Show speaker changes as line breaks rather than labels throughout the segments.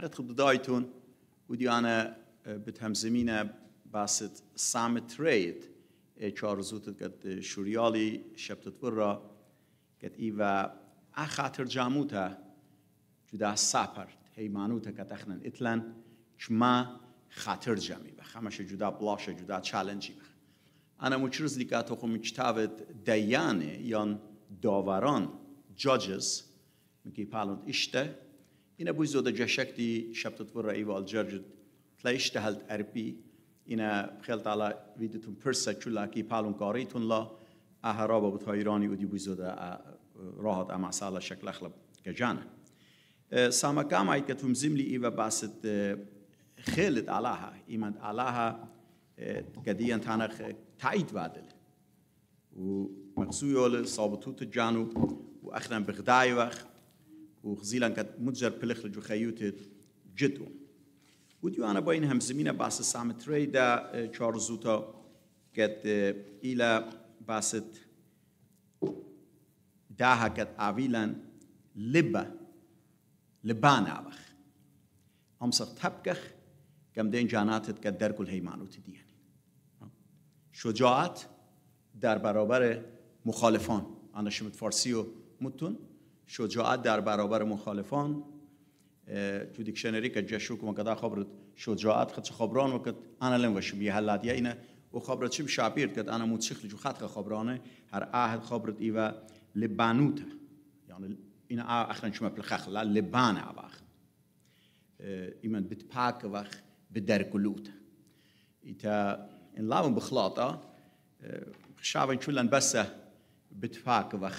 حرت و به تم زمینه باست سام چار زودت گد شوریالی شبتت گد ای و اخاتر جاموتا جدا هی مانوتا گد اخنن اتلن چما خاطر جمعی بخ همش جدا بلاش جدا چالنجی بخ انا مچرز لیکاتو خو مکتابت دیانه یان داوران جاجز میگی پالند اشته اینا بوی زود جشکتی شبتت ور رایی و الجرجد تلیش تهلت ارپی اینا بخیل تعالی ویدتون پرسا چولا کی پالون کاریتون لا احرابا بتا ایرانی و دی بوی زود آه، راحت اما آه، سالا شکل اخلب گجانه آه، سامکام آید که توم زملی ای باست خیلت علاها ایمند علاها قديا تانا تعيد وادل ومقسويول صابتوت جانو واخنا بغداي وخ وغزيلان كانت متجر بلخ لجوخيوت جدو وديو أنا باين هم زمينة باس سام تريدا آه، چارزوتا كت إلى آه، باست داها كت عويلان لبا لبان عبخ هم سخت هبكخ كم دين جاناتت كت دركل هيمانو تديان شجاعت در برابر مخالفان أنا شمت فارسي و متون شجاعت در برابر مخالفان اه، تو دیکشنری که جشو که مقدار خبرت شجاعت خط خبران وقت انا لم وش بی حلات یا اینه او خبرت چیم شعبیرت که انا موتشخل جو خط خبرانه هر عهد خبرت ای و لبانوته يعني إن آخرن شو ما بالخخ لا لبانا باخ إيمان اه، پاک وخ بدركلوتا ایتا إن لابن بخلاطا اه، شابن چولن لن بس پاک وخ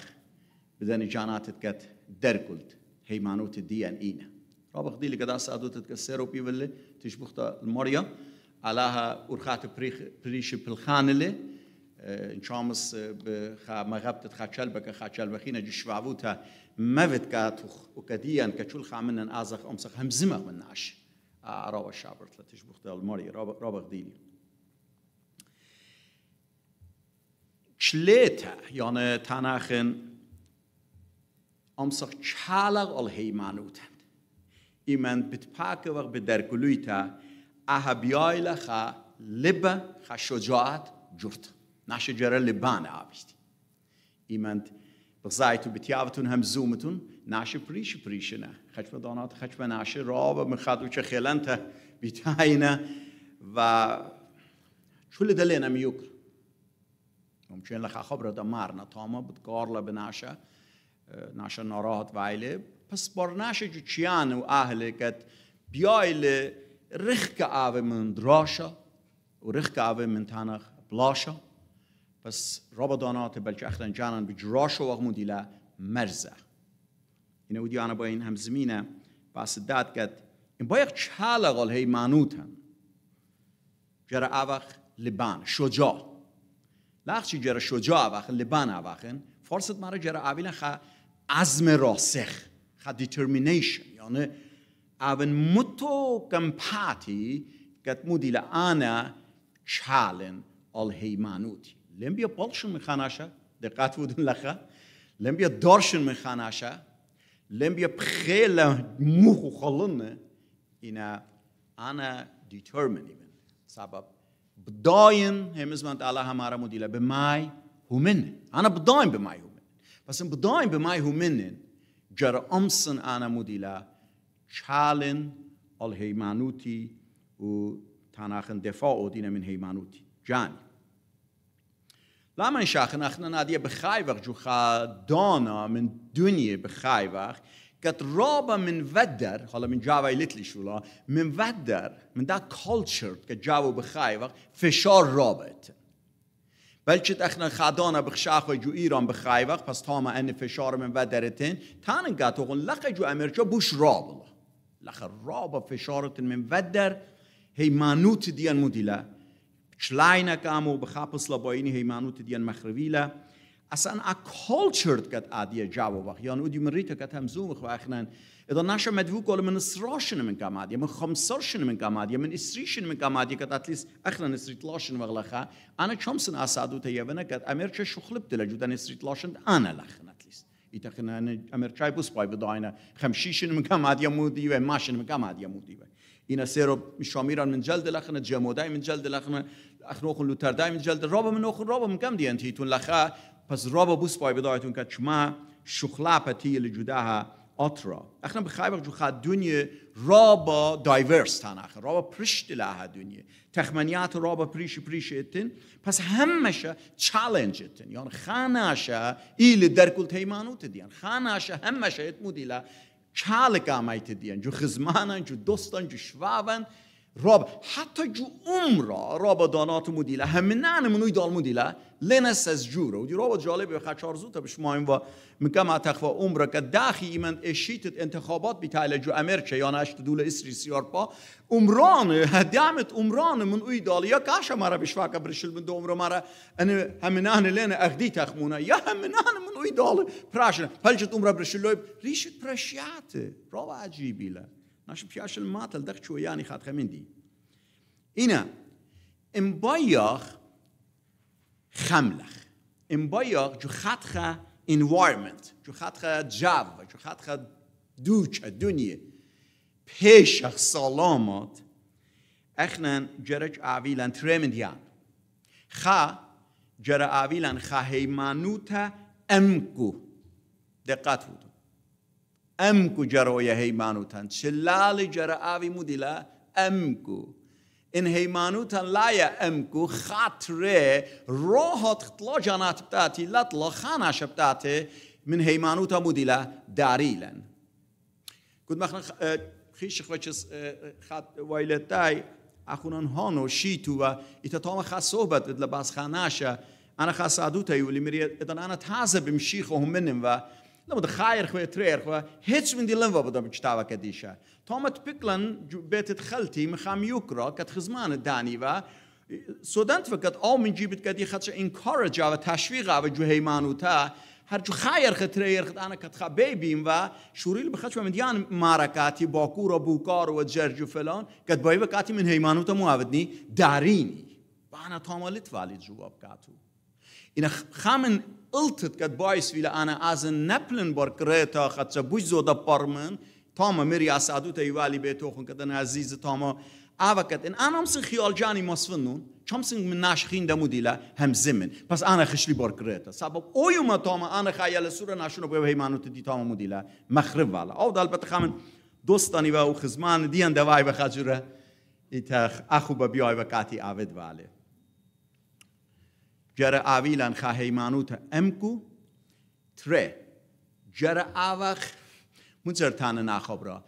بزن جاناتت كت دركلت هيمانوت الدي ان اينا e رابخ دي لقدا سادوت تكسرو بي بل تشبخت الماريا علاها ورخات بريخ بريش بالخانله ان شامس بخا مغبت خاتشل بك خاتشل بخينا جشواوتا مفت كات وكديان كتشول خامنن ازخ امسخ همزمه مناش رابع شابرت لتشبخت الماريا رابخ ديلي شليتا يعني تناخن amsach chalag al heiman utem. Iman bitpake var bederkuluita ahabiyayla kha liba kha shojaat jurt. Nashe jara liban abishti. Iman بزایتو بتیاوتون هم زومتون ناشه پریش خچ خشم دانات خشم ناشه و مخدو چه خیلنت بیتاینه و شل دلنا ميوكر ممكن لخا خبرة دمارنا طامة بتقار لها بناشا پس بار پس جو چیان و و کت بیایل رخ که آوه من دراشا و و که که من تانخ بلاشا پس رابا دانات بلکه اختن جانان به جراش و اغمون دیله مرزه این او دیانا با این همزمینه بس داد کت این با یک چالا غال هی مانوت هم جره اوخ لبان شجاع لخ چی جره شجاع اوخ لبان اوخن فارست مره جره اویل خا عزم راسخ خا determination يعني även متوكم باتي قد مودي لأنا شالن الهيمانوتي لم بيبولشن من مخاناشا دقات ودن لخا لم بيدورشن من خاناشا لم بيبخيل موخو خلن إنا أنا determined سبب بداين همزمان زمان الله همارا مودي بماي ومن أنا بداين بماي اصلا بدایم به مای همینن جر امسن آنه مدیلا چالن آل هیمانوتی و تناخن دفاع او دینه من هیمانوتی جانی لامن شاخن اخنا نادیه بخای وقت جو دانا من دنیا بخای وقت قد رابا من ودر حالا من جاوه لیتلی شولا من ودر من دا کلچر که جاوه بخای وقت فشار رابطه بلکه اخنا خدانا بخشاخ و جو ایران بخای وقت پس تام ان فشار من و درتن تان گاتوغن لقه جو امریکا بوش لقه را رابا فشارت من و در هیمانوت دیان مدیلا چلاین کامو بخاپس لباینی هیمانوت دیان مخرویلا اصلا ا کالچرد گت ادیه جواب یعنی ودی که گت هم زوم خو اخنن اذا نشا مدفوق قال من اسراشن من قماد من خمسرشن من قماد من اسريشن من قماد قد اتليس اخلا اسريتلاشن وغلخا انا شمسن اسادو تيبنا قد امرچ شخلب دلجودن اسريتلاشن انا لخن اتليس يتقن انا امرچای بوس باي بداينا خمشيشن من قماد يمودي وماشن من قماد يمودي اینا سر شامیران من جلد لخنه جمودای من جلد لخنه اخنوخون لوتردای من جلد راب من اخون راب من کم دیانتی تون لخه پس راب بوس پای بدایتون که چما شخلا پتی لجودها آترا اخنا بخیبر جو خد دنیا رابا با دایورس تن رابا را با پرشت دنیا تخمنیات را پریش پریش اتن پس همشه چالنج اتن یعنی خانه ایل در کل تیمانو تا دیان خانه همشه اتمو دیلا چالک آمه دیان جو خزمانن جو دوستن جو شوابن راب حتی جو عمر را با دانات مدیله همه نه نمونوی دال مدیله لنس از جوره و دی جالبه خچار زود تا به و این تخوا عمره اتخوا که داخی من اشیتت انتخابات بی تایل جو امر یا نشت دوله اسری سیار پا عمران دامت عمران من اوی دالی یا کاش مره بشوا که برشل من دو عمر مره همه نه لن لین تخمونه یا همه نه نه من اوی دالی پراشنه پلچت عمر عجیبیله اش پیاشل ماتل دخ چو یعنی خاطر من دی اینا ام بایاخ خملخ ام بایاخ جو خاطر انوارمنت جو خاطر جاب جو خاطر دوچ دنیه پیش سلامت اخن جرج اویلن ترمندیان خا جرا اویلن خا هیمانوتا امکو دقت بود امکو جرای هیمانوتن چلال لال جرا آوی مدیلا امکو این هیمانوتن لای امکو خاطره راحت خطلا جنات بتاتی لطلا خاناش بتاتی من هیمانوتا مودیله داریلن گود مخنا خیش خوچس خط هانو شیتو و ایتا تام خاص صحبت بدل باز انا خاص عدو ولی انا تازه بمشیخ و و نمود خاير خوي ترير خو هيتش من دي لنفا بدم كتابة كديشة تومت بيكلن بيت خلتي مخام يوكرا کت خزمان دانی و سودنت وقت او من جيبت كدي خدش انكورج و تشویق و جو هیمانوتا هر جو خوی خطریر خد انا کت خبی بیم و شوریل بخش من باکو، مارکاتی باکور و بوکار و جرج و فلان کت بایی وقاتي من هيمانوتا معودني داريني بانا تامالت والد جواب كاتو اینا خامن التت که باعث ویل آن از نپلن بر کریتا خدش بچ پارمن، پرمن تام میری از تی والی به تو خون کدن عزیز تام آواکت این آنام سن خیال جانی مسفنون چم سن من ناش خین دمو دیلا هم زمین پس آن خشلی بر کریتا سبب اویو ما تام آن خیال سر ناشونو به ویمانو تی تام مو دیلا مخرب والا او دال بته خامن دوستانی و خزمان دیان دوای و خدش ره اخو با و کاتی آمد واله. جره آویلان خاهیمانوت امکو تره جره آوخ منظر تان نخاب را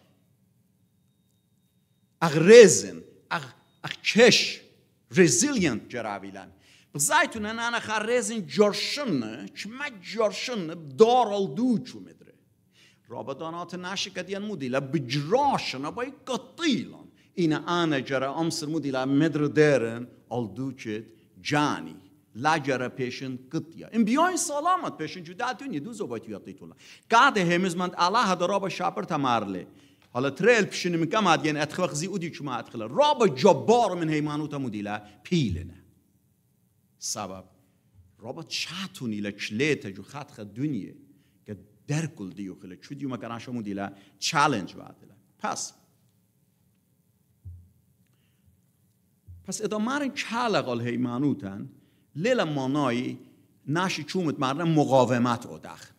اغ ریزن کش ریزیلینت جره آویلان بزایتون این انا خر جرشن چما جرشن دار الدو چو مدره رابا دانات مودیل یا مدیل بجراشن بای قطیلان این انا جر امسر مدیل مدر درن الدو جانی لا پیشن قط یا این بیاین سلامت پیشن جدا دونی دو زو بایت ویقتی تولن قاده همیز مند اله هد رابا شاپر تمار لی حالا تریل پیشنی مکم هد یعنی خزی او چما اتخل رابا جبار من هیمانوتا مودیله پیلنه سبب رابا چه تونی لچلی تا جو خط خد دونی که در دیو کل چود یو مکران شا مدیلا چالنج پس پس ادامه چاله قل لیلا مانای ناشی چومت مرنا مقاومت دخ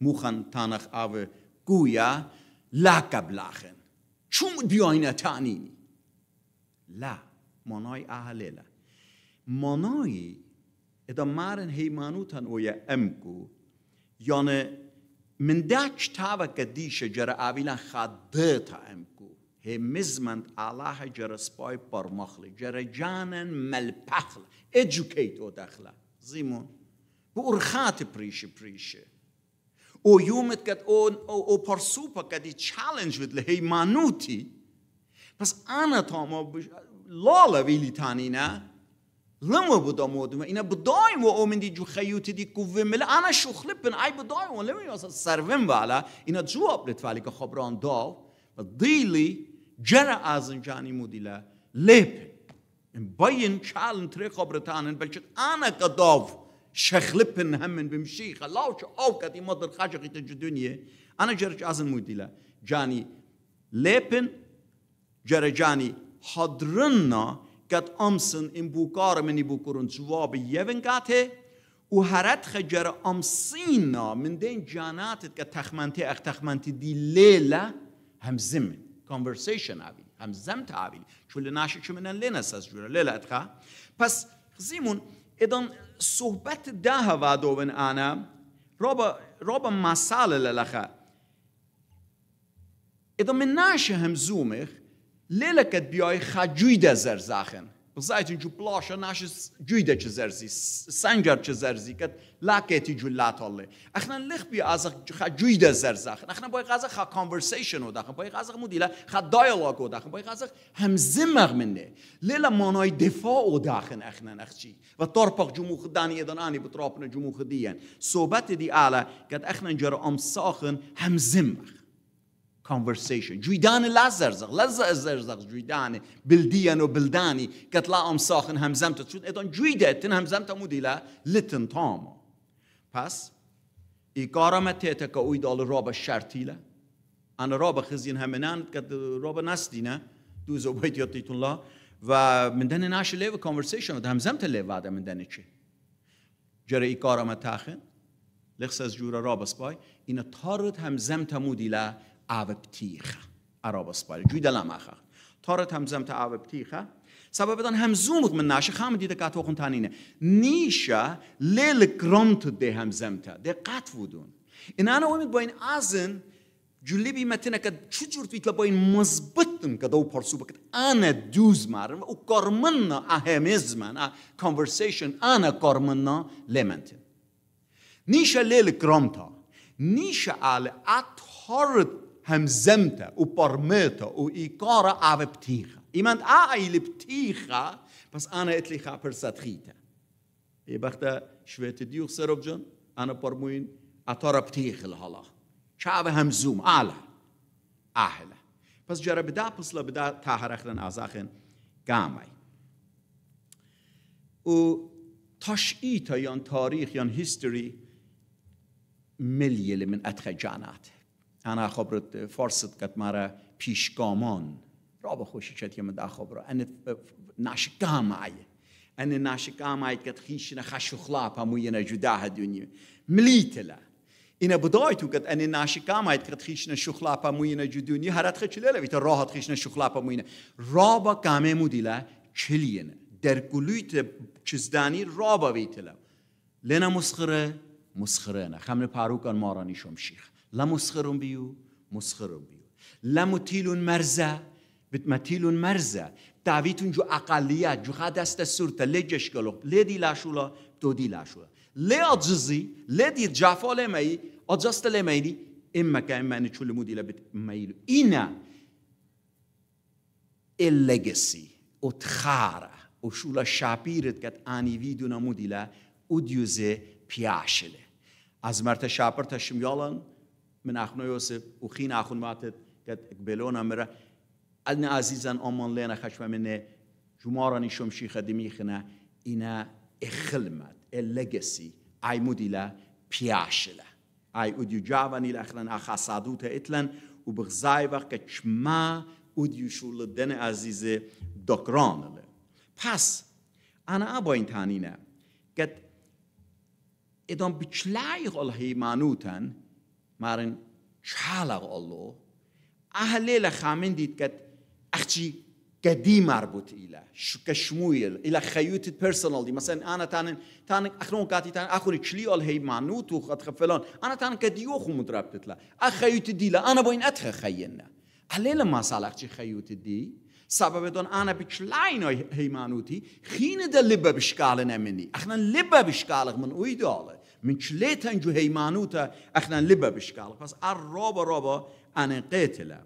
موخن تانخ او گویا لکب لخن چومت بیاین تانینی لا مانای لیل مانای ادا مرن هیمانوتن اویا امکو یعنی من تا و کدیش جر اویلن خده تا امکو همزمند الله جر سپای پرمخل جر جانن ملپخل ایژوکیت او دخلا زیمون هو ارخات پریش پریشه او یومت کت او, او, او پرسو پا کتی چالنج وید لی هیمانو پس انا تا ما بش لالا ویلی تانینا لما بودا مودم اینا بدایم و اومن دی جو خیوتی دی کووه ملا انا شخلی پن ای بدایم و لما یاسا سروم والا اینا جواب لیت فالی که خبران داو دیلی جرع از این جانی مودیلا لیپه in bayin chalen terug op retaan en belchet anakadov shechlippen hemmen bimshich. Lauch ook at iemand er gaat je te dunje. Ana jerch azen mudila Jani lepen jerejani hadrunna kat amsen in bukar meni bukurun zwab yeven kate و هرت خجر امسینا من دین جاناتت janat تخمنتی اخ ak دی لیلا هم زمن conversation آبی زم تعبیل چون لناشه که منن لنست از جوره لیلا خواه پس زیمون ادان صحبت ده و دوون آنه رابا رابا مسال للخا ایدان مناشه هم زومه لیلا بیای خجوی دزر زرزاخن. بزایت جو پلاشا ناش جویده چه زرزی سنگر چه زرزی کت لکتی جو لطاله اخنا لخ بی خا جویده زرز اخنا اخنا بای غزق خا کانورسیشن و دخن بای غزق مدیل خا دایالاگ او دخن بای غزق هم زمغ منه لیلا مانای دفاع و دخن اخنا نخچی و تارپاق جمو موخ دانی ادن آنی بطرابن دیان. موخ صحبت دی اعلا کت اخنا جر ام ساخن هم conversation جویدان لازرزق لازرزق جویدان و بلدانی کتلا ام ساخن همزمت ایتان جویده تن همزمت مودیله لتن تاما. پس ای کارم تیتا که اوی دال راب شرطیله انا راب خزین همینان کت راب دو دوزو باید یادتیتون لا و من دن ناش لیو کانورسیشن و همزمت لیو واده من دن چه جره ای کارم تاخن لخص از جورا راب سپای. اینا تارت همزمت مودیله آب پتیخ عرب جوی دلم آخه تاره تمزم تا آب تیخ سبب دان هم زوم بود من ناشه خام دیده که توخون تانینه نیشه لیل گرمت ده هم زمتا ده قط بودون این آنه اومد با این آزن جلی بی متنه که چجورت جورت ویتلا با این مزبطن که دو پرسو بکت آن دوز مارم و کارمن اهمیز من کانورسیشن آن کارمن لیمنتن نیشه لیل گرامتا نیشه آل اتارت hemzemte u parmete u ikara ave pticha. Iemand aile pticha, pas ana etlicha per satchita. Je bachta shvete diuch serobjan, ana parmuin atara pticha lhala. Chave hemzum, ala. Ahla. Pas jara bida pusla bida taharachlan azachin gamai. U تشئيتا يان تاريخ يان هيستوري مليل من أتخجاناته انا خبرت فارست قد مرا پیشگامان را به خوشی چت یم ده خبر ان ناشکام ای ان ناشکام ای کت خیش نه خش خلاپ هم ینه جدا دنیا ملیتلا اینه بدای تو کت ان ناشکام ای کت خیش نه شخلاپ هم ینه جدونی هرات خچلله ویت راحت خیش نه شخلاپ هم ینه را با کامه مودیلا چلینه در کلویت چزدانی را با ویتلا لنا مسخره مسخره نه خمر پاروکان مارانی شیخ. لا مسخر بيو مسخر بيو لا مرزا مرزة بتمتيل مرزه تعويتون جو أقليات جو خاد است سورتا لي جشكلو لي دي لاشولا تو دي لاشولا لي اجاست لي دي جافا لمي أجزت لميني إما كأما نتشول مودي لبت ميلو او الليجسي او شولا شابيرت كت اني ويدو نمودي لا وديوزي بياشله از مرت شاپر تشمیالن من اخنا او وخين اخون ماتت قد بلونا مرا ان عزیزان آمان لینا خشم منه جمارانی شمشی خدمی خنا اینا اخلمت اللقسی ای لا بياشلا عي اوديو جاواني لأخلن أخا اتلن و بغزای وقت چما دیو شول دن عزیز دکران له پس ابا این تانینه قد ایدان بچلایق الهی مانوتن مارن xala الله أهل la خامن ديت كت أختي كدي مربوط إلى شو كشمويل إلى خيوت بيرسونال دي مثلا أنا تان تان أخرون كاتي تان أخوني كلي أول هي معنوت وقد خفلان أنا تان كديو خو مترابط لا أخيوت دي لا أنا بوين أتخ أهل عليلا ما صالح شي خيوت دي سبب دون أنا بكلاين هي معنوتي خين ده لبا بشكال نمني أخنا لبا بشكال من ويداله من شليتن جو هيمانوتا اخنا لبا بشكال بس الروبا روبا انا قيتلا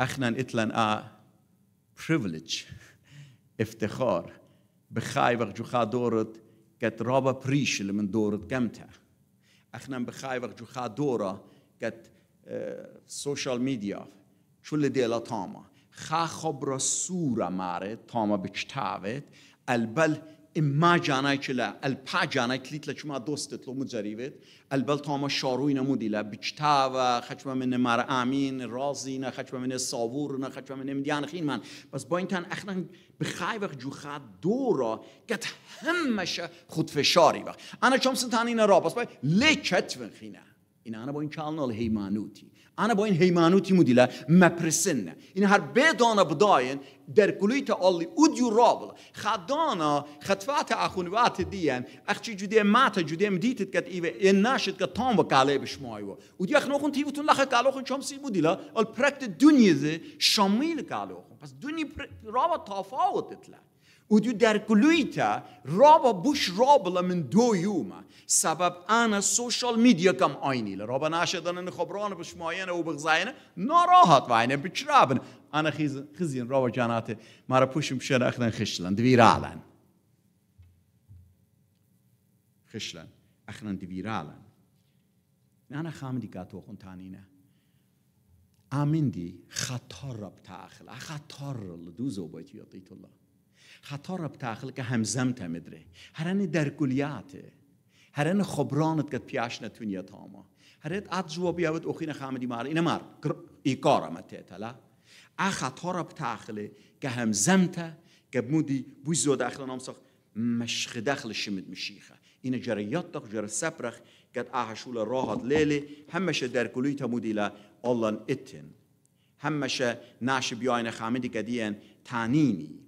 اخنا اتلن ا بريفليج افتخار بخاي وقت جو خا دورت كت روبا بريش اللي من دورت كمتا اخنا بخاي وقت جو خا كت اه، سوشيال ميديا شو اللي ديلا تاما خا خبر صورة مارت تاما بكتابت البل ما جانك لا البا جانك ليت لشما دوستت لو ال البل تاما دیلا بچتا و خچما من مر رازی نه خچما من نه خچما من مدیان خین من بس با تن اخنا بخای وقت جو خد دورا گت همشه خود فشاری وقت انا چم سنتان این را بس باید لکت خینه این انا با این کلنال هیمانوتی انا با این هیمانوتی مدیله مپرسن این هر بدانه بداین در کلیت اولی اودیو رابل خدانا خطفات اخونوات دیم اخچی جودی مات جودیم دیتت کات ایو این ناشت کت تام و کاله بشمایو اودی اخ نخون تیوتون لخ کالو خون چم ال پرکت دنیا شامل کالو خون پس دنیا رابط تفاوت او دو در کلویتا با بوش رابلا من دو سبب انا سوشال میدیا کم آینی رابا ناشدن ان خبران و بغزاینه ناراحت واینه بچرابن انا خیز خیزین رابا جنات مرا پوشم شن اخدن خشلن دوی رالن خشلن اخدن دوی رالن انا خام تانینه آمین دی خطار رب تاخل خطار رل دوزو بایتی یادیت الله خطر بتاخل که همزمتا مدره هرن در گلیاته هرن خبرانت که پیاش نتونیا تاما هرت اتجوا بیاوت اخین خامدی مار اینا مار ایکارا متتلا اخطر بتاخله که همزمتا که بمودی بوزو داخل نامسخ مشخ داخل شمد مشيخه إن جرياتك جر سبرخ قد أحشول راهد ليلي همش دركلوي تمودي لا الله اتن همش ناش بيوين خامدي قديان تانيني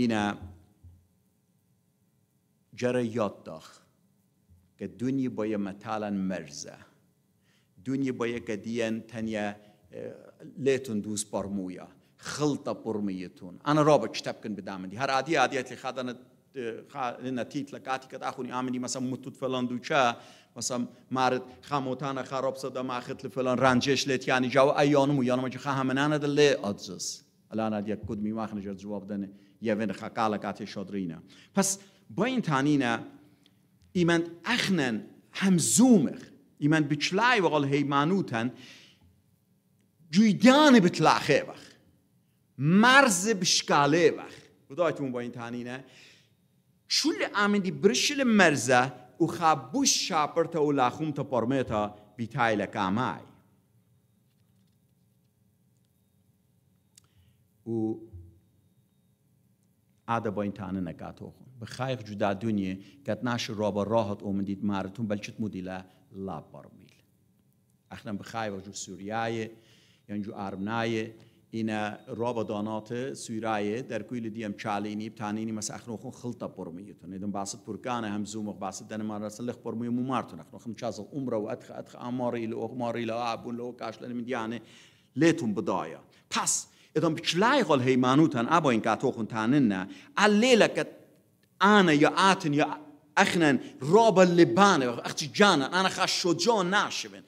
اینە جەرە یادداخ که دنیا باید یە مرزه دنیا باید بۆ یەکە دیەن تەنیا اه، لێتون دووس پەرموویە خلطە پڕمیتون ئەە ڕۆ بە کتەبکن بدامنی هەر عادی عادەتی خادەنە نەتیت اه، لە لکاتی که داخونی ئامنی مەسم متوت فەلەن دووچە مثلا مارد خاموتان خراب خامۆتانە خاڕۆپسە دەماخت لە فلەن ڕانجێش لێتیانی جاوە ئەیانم و یانمەجی خەمەانە دە لێ ئاجز ئەلانا دیە کود میواخنەژە جواب دەنێ يفن خقالة كاتي پس بس این هم زومه. اخنن همزومخ و بچلای وقال هیمانوتن جویدان بتلاخه وخ مرز بشکاله وخ خدایتون با این تانینه چول امندی برشل مرزه او خبوش شاپر تا و لخوم تا پرمه تا بیتای لکامای او عادە بۆ ئینتانە نەکاتۆخۆ بە خایخ جودا دونیێ کەت ناشی ڕۆبە ڕاهت ئۆ من دیت مارتون بەلچت مدی لە لا بەڕمیل ئەخلم بخای وەجو سووریایە یەنج و ئارمنایە ئینە ڕۆبە داناتە سوورایە دەرکوی لە دیم چالینی بتانینی مەس ئەخنۆخۆ خڵتە پڕمیتون دم باست پورکانە هەم زومە باس دەنەمانرەسە لەخ پڕمی ومارتون ئەخنۆخم چازڵ عمرە و ئەتخ ئەتخ ئاماری لە ئۆخماری لە ئابوون لەەوە کاش من دیانێ لێتون بدایە پس. إذا بتشلايغل هي مانوتن أبوين كاتوخن نه الليلة كت آن یا آتن یا اخنن رابا اللبانة اختی جانن أنا خاش شجون ناشبن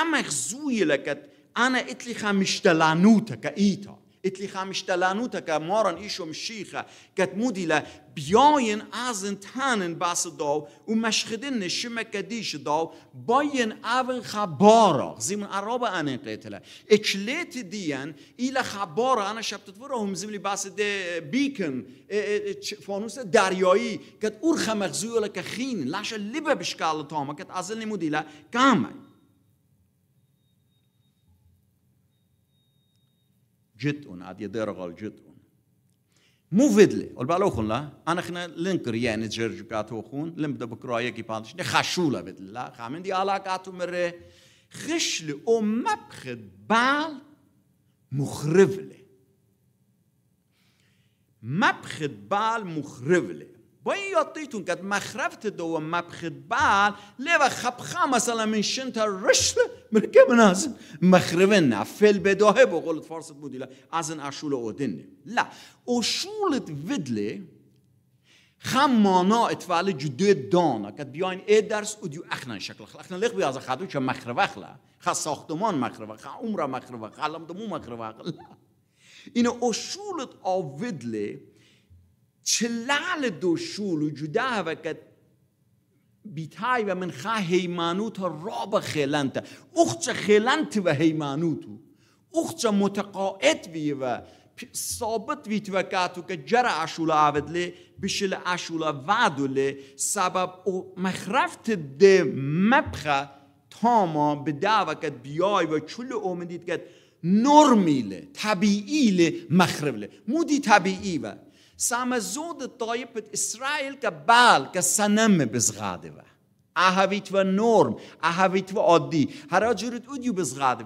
اما خزوي آن أنا إتلي خا مشتلانوتا ایتا اتلی خامش دلانوت که ماران ایشوم شیخه که مودیله بیاین از این تن بس داو و مشخدین نشمه کدیش داو بایین اول خباره زیمن عربه انه این قیده له اچلیت دیین ایل خباره انه شبتتوره هم زیمن بس دی بیکن فانوس دریایی که ارخه مغزیوله که خین لاشه لبه بشکال تامه که ازل این کامه جدقن قد يدرغل جدقن مو فيدلي والبالوخن لا انا خنا لنكر يعني جرج خون لم دا بكرايه كي بالش خشوله فيدلي لا خامن دي كاتو مره خشل ام مبخد بال مخرفله مبخد بال مخرفله با این یادتیتون که مخرفت دو و مبخد بعد لیو خبخه مثلا من تا رشل مرکه من از مخربن نه فل بداهه با قولت فارست بودی از این اشول اودن نه لا اشولت ودله خم مانا اتفاله جده دانا که بیاین ای درس او دیو اخنا شکل خلا اخنا لیخ بیازه خدو که مخربه خلا خا ساختمان مخربه خا عمره مخربه خا علم دمو مخربه خلا این اشولت چلال دو و جدا که بیتای و من خواه هیمانوت را به خیلنت چه خیلنت و هیمانوتو چه متقاعد بی و ثابت ویت کاتو که جره عشولا آود لی بشل عشولا سبب او مخرفت ده مبخه تاما به که بیای و چل اومدید که نرمیله طبیعیله مخربله مودی طبیعی و Саме زود під Ісраїль ка бал, ка و و و نرم و عادی هر جورت اودیو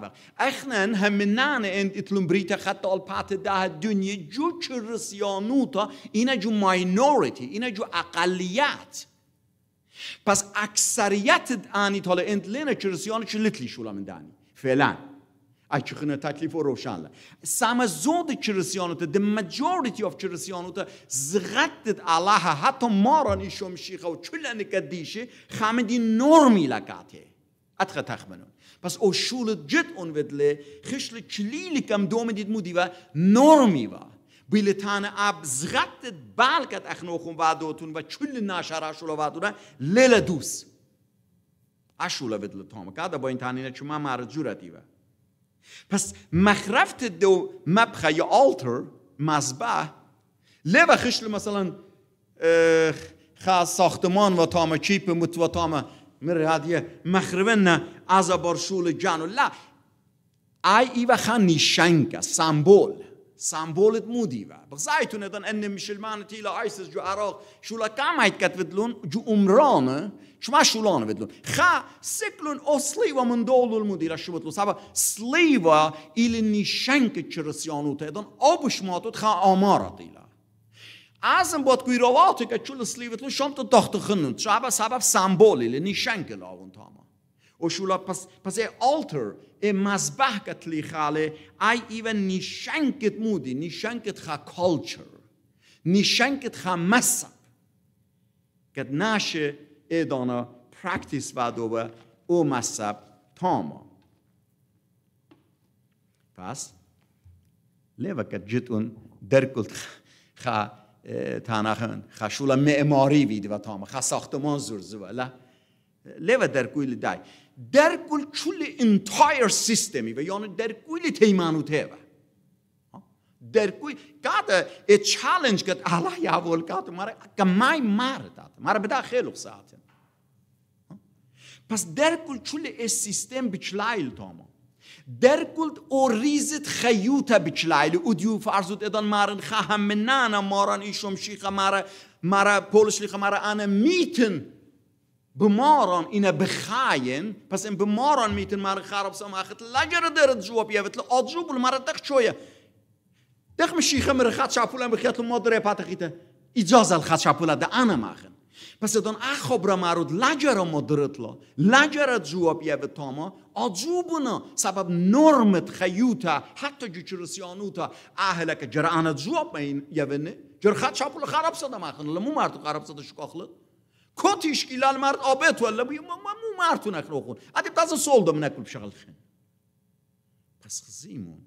و اخنن همینان اند اتلون بریتا خطا پات ده دنیا جو رسیانوتا اینا جو ماینوریتی اینا جو اقلیت پس اکثریت آنی اند انت رسیانو چه چه شولا من دانی فعلا اکیخنه تکلیف و روشن لن سم زود کرسیانوته ده مجاریتی آف کرسیانوته زغتت الله حتی مارانی را نیشو و چلنه که دیشه خمه دی نرمی لگاته اتخه پس او شول جد اون ودله خشل کلیلی کم دومه دید مودی و نرمی و بیلی تانه اب زغتت بلکت اخنو خون وعدوتون و چل ناشره شلو وعدونه لیل دوست اشوله ودله تامه که با این تانینه چون پس مخرفت دو مبخه یا آلتر مذبه، لیوه خشل مثلا خاص ساختمان و تام چیپ مت و تام مرهدیه نه از برشول جانو لا ای ای و نیشنگه، سمبول سمبولت مو دیبا بغزایتون اذن ان مشلمانتی تیلا ايسس جو عراق شو لا كام هايت بدلون جو امرانه شو ما بدلون خا سکلون او سلیوا من دول المدیر شو بتلو سلیوه سليوا الى نيشنك تشرسيانو تيدن او بشماتو خا امارا ديلا ازم بات كوي رواتو كتشول سليوا تلو شمت دخت خنن شبه سبب ایل لنیشنک لاون تاما اشولا پس, پس ای آلتر ای مزبه کت لی خاله ای ایوه نیشنکت مودی نیشنکت خا کالچر نیشنکت خا مسا که ناشه ای دانا پرکتیس و دو با او مسا تاما پس لیوه کت جد اون در کلت خا تاناخن خا شولا معماری بیدی و تاما خا ساختمان زرزوه لیوه در کلی دای در کل کل انتایر سیستمی و یعنی در کل تیمانو تیوه در کوی گاد ای چالنج که الا یا ول گاد مار کمای مار دات مار بدا خیلو ساعت پس در کل چول ای سیستم بچلایل تاما در کل او ریزت خیوتا بچلایل او دیو فرزود ادان مارن خا هم نانا ایشم شیخ مارا مارا پولش لیخ مارا انا میتن بماران اینا بخاین پس این بماران میتن مار خراب سام اخت لجره درد جواب یه وطل آجو بول مار دخ چویه دخ مشیخه مره خد شاپوله هم بخیتل ما اجازه لخد شاپوله ده انا ماخن پس دون اخو برا مارود لجر ما درطلا جواب یه به تاما سبب نرمت خیوتا حتی جو چرسیانو تا اهله که جره جواب یه جر نه جره خراب سدم مخنه لما مارتو خراب کوتیش إلى مرد أبيت ولا بي ما مو مارتو نكروخون أدي بتاز سولدو من نکل بشغل خن خزیمون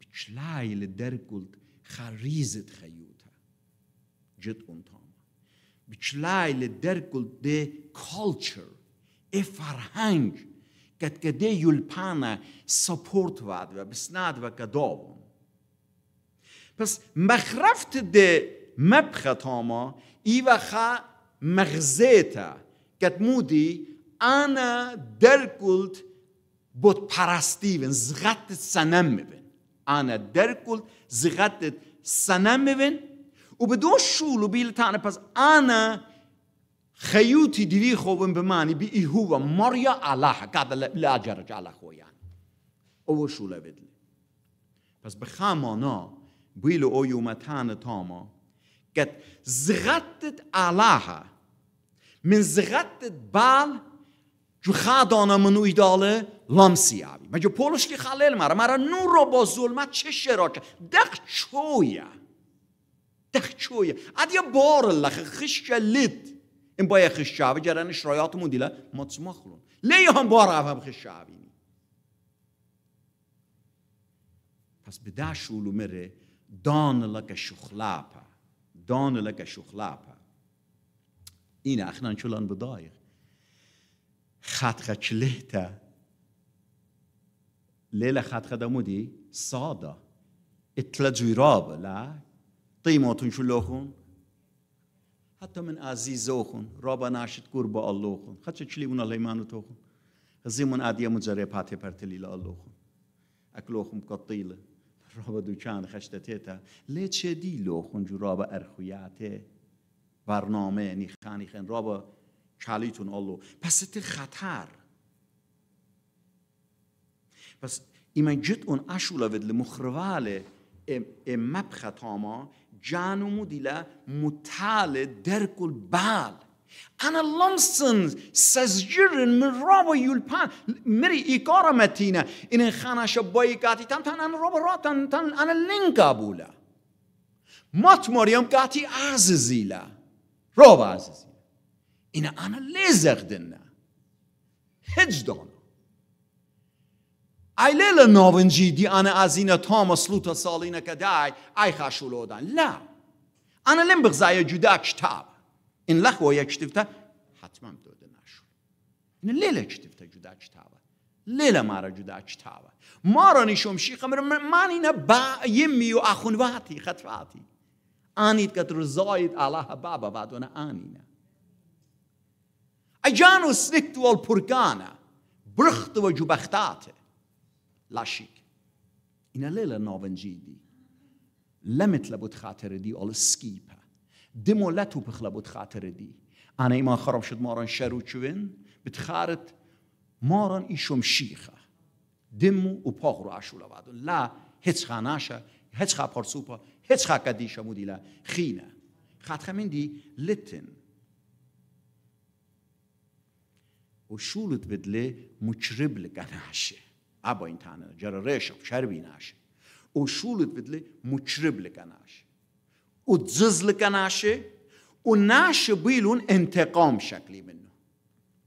بچلای لدر لدرکولت خریزت خیوتا جد بچلای لدر لدرکولت ده کالچر ای فرهنگ که کده یلپانا سپورت واد و بسناد و کدابون پس مخرفت ده هاما ای وخا مغزیتا کت مودی انا درکلت بود پرستی بین زغت سنم بین انا درکلت زغت سنم بین و بدون شولو تانه پس انا خیوتی دیوی خوبن معنی بی هو ایهو الله ماریا لا جرج علی خویا یعنی. او بدی پس پس بخامانا بیلو او یومتان تاما که زغتت علاها من زغتت بل جو خدانا منو ایداله لامسیابی جو پولش که خلیل مرا مرا نور رو با ظلمت چه شراکه دق چویه دق چویه ادیا بار لخ خش لید این با خش شاوی جرن شرایات ما چما خلون لیه هم بار هم خش پس به ده شولو مره دان لکه شخلاپه done like إنا shuchlapa. Ina achnan chulan bedoich. خاتخة شلهتا ليلة خاتخة دمودي صادة اتلجوي رابة لا طيموتون شلوخون حتى من عزيزوخون رابا ناشت قربة اللوخون خاتش شليون الله يمانو توخون هزيمون عادية مجرية باتي برتلي لألوخون أكلوخون كطيلة ڕابدووکان خەشتەتێتە دی لچه دیلو را رابا ارخویات برنامه نیخانی خێنڕا کلیتون کالیتون پس ات خطر پس ئیمە جد اون اشولا ودل مخروال امب خطاما جانوم جانمو دیلە متال دەرکل بال انا لمسن ساز من را و یول مری ای کارا متینا این خانه شبایی کاتی تن تن انا را و تن تن انا لین کابولا مات ماریم کاتی این انا لی زغدن هج دانو ای لیل ناوین دی انا از این تا سالین که ای خاشولو دن لا انا لین بغزای کتاب این In تا حتما hatmam doda این لیل lelak تا جدا kitava. لیل را جدا ما مارا نیشم شیخ امر من اینا با یمی و اخون واتی آنیت آنید کت رزاید الله بابا بعدونا آنینا ایجان و سنکت و پرگانا برخت و جبختات لاشیک اینا لیل ناونجی دی لمت لبود خاطر دی آل سکیب دمو ملت و پخلا بود خاطر دی انا ایمان خراب شد ماران شروع چوین بت ماران ایشم شیخه دمو و پاخ رو عشوله لا هیچ خاناشه هیچ خا پارسوپا هیچ خا کدیشه خینه خاطر دی لتن و شولت بدله مچرب لگناشه ابا این تانه جرا رشب شربی ناشه و شولت بدله مچرب لگناشه او کناشه او ناشه بیلون انتقام شکلی منه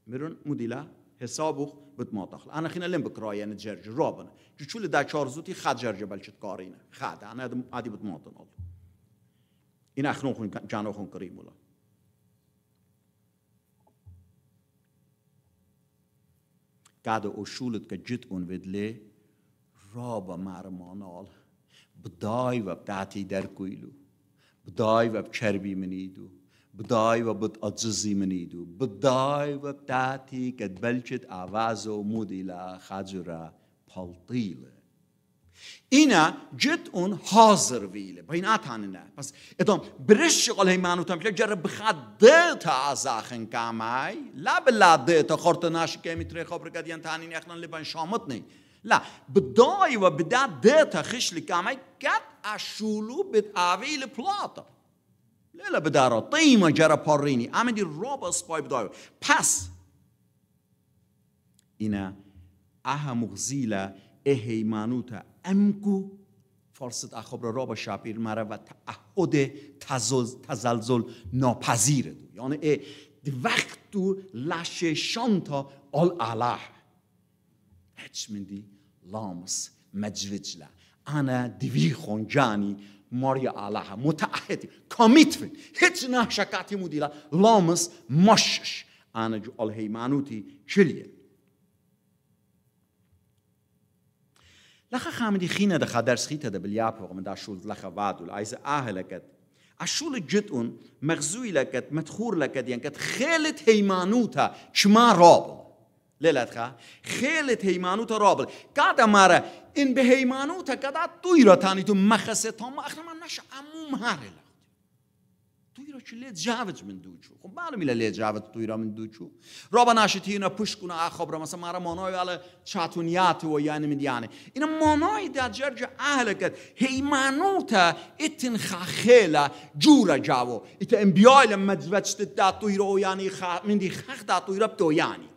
میرون حساب حسابو بد ما داخل انا خینا لم بکراین جرج رابن جو چول دا چار زوتی خد جرج بلچت کارینه خد انا عادی بد ما دنال این اخنون خون جانو خون کریم ولا قد او شولت که جد اون ودله با مرمانال بدای و بتاتی در کویلو بدای و بچربی منیدو بدای و بد عجزی منیدو بدای و بتاتی که بلچت آواز و لا خاجرا پلتیل اینا جد اون حاضر ویله با این آتانه نه پس اتون برش قل هیمانو تام جره بخواد دل تا آزاخن کامای لا بلا دل تا خورت که میتره خبر تانین اخنان لبان شامت نیست لا بدای و بدا دتا خشل لکامی کت اشولو بد بدا را لیله جرا پارینی اما بارینی امدی روبس پای بدایو پس اینا اها مغزیلا اهیمانوتا امکو فرصت اخبر را با شاپیر مره و تعهد تزلزل ناپذیر دو یعنی دی وقت تو لشه شانتا آل اله هچ مندی لامس مجوجلا أنا ديفيخون جاني ماريا آلها متعهد كوميتمنت هيتش نه شكاتي مديلا لامس مشش أنا جو الهي مانوتي شليه لخا خام دي خينا دخا درس خيتا دا بالياب وغم دا شول لخا وادو العايزة آه لكت جد اون مغزوي لكت مدخور لكت يعني كت خيلت هيمانوتا شما رابل خیلی لێلاتخە خێڵێت هەیمانوتە ڕابڵ کاتەمارە ئین بە را تانی تو من نشه ئەخرمان نەشە ئەموم هاڕێ را چی لیت جاوج من چو خب باڵمی لیت جاوج جاوت را من دووچوو یعنی یعنی. اینا مانای در جرج اهل مارە هیمانو تا اتن خخیل جور جاو جەرجە ئاهلەکەت مدوچت دا خاخێلە را و یعنی خ... من دی خخ دا مندی را بتو یعنی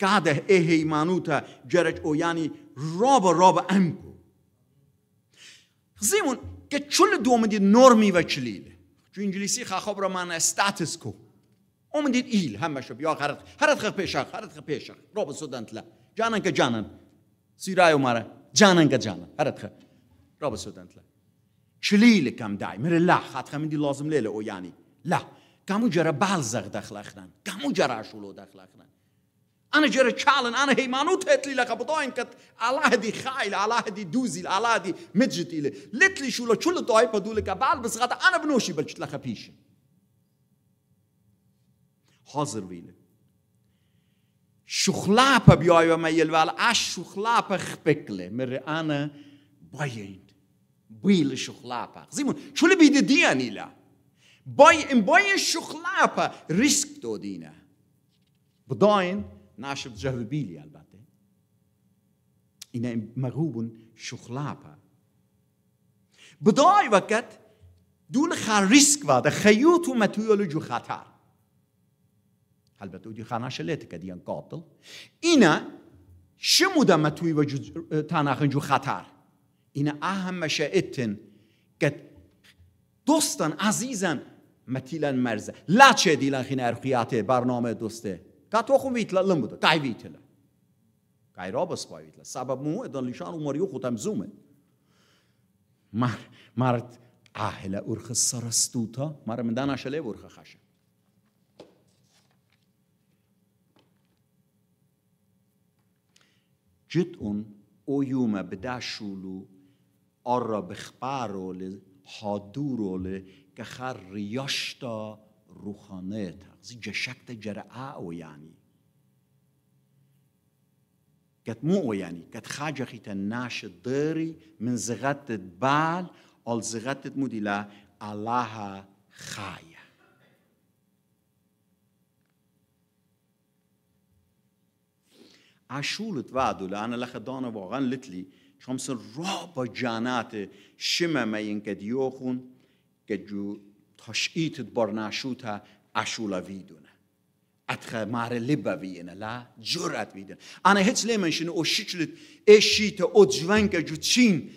قاده اهی منوتا جرج او یعنی راب راب امکو زیمون که چل دومه دید نرمی و چلیل چون انجلیسی خواب را من استاتس کو اومد ایل همه شب یا خرد خرد خرد پیشه خرد خرد پیشا راب سودان تلا جانن که جانن سیرای اماره جانن که جانن خرد خرد راب سودان تلا چلیل کم دای مره لا خات خمین دی لازم لیل او یعنی لا کمو جره بلزغ دخلاختن کمو جره شولو دخلاختن انا جری چالن، انا هی مانو تتلی لک که كت الله دي خايل الله دي دوزي الله دي مجتي لتلي شو لو شو طاي بدو لك بال بس غدا انا بنوشي بلش لك بيش حاضر ويله شخلابه بیای و میل ول اش شخلابه خپکله مر انا باید بیل شخلابه زیمون شول بیده دیانیلا بای ام بای ریسک دودینه بداین جهو بیلی البته اینه مغوبون شخلاپا بدای وقت ریسک و واده خیوت و متویل جو خطر البته دی خانه که دیان قاتل إنا شمودا و جو تاناخن جو خطر اینه اهم اتن که دوستان عزیزان متیلن مرزه لا دیلن خین ارقیاته برنامه دوسته Ka to khum vitla lëmbët, ka i vitla. Ka i robës po i vitla. Sabab mu edhe në lishan umër ju khutam zume. Mar, marët, ahela urkhë sërastuta, marë më dana shëlev urkhë khashë. جدئن او يوما بداشولو أرى بخبارو لحادورو لكخر رياشتا روخانيتا زجة شكتة جرأة يعني كت مو يعني كت خاجة خيت الناش ديري من زغت بال أو زغت مدلا الله خايا عشولت وعدو لأنا لخدانا واقعا لتلي شمس رابا جانات شمه مين كديوخون كجو تشئيت برناشوتا اشوله ویدونه اتخ مار لب وینه لا جرات ویدن انا هیچ لیمنشنه او شکلت اشیت او جوانگ جو چین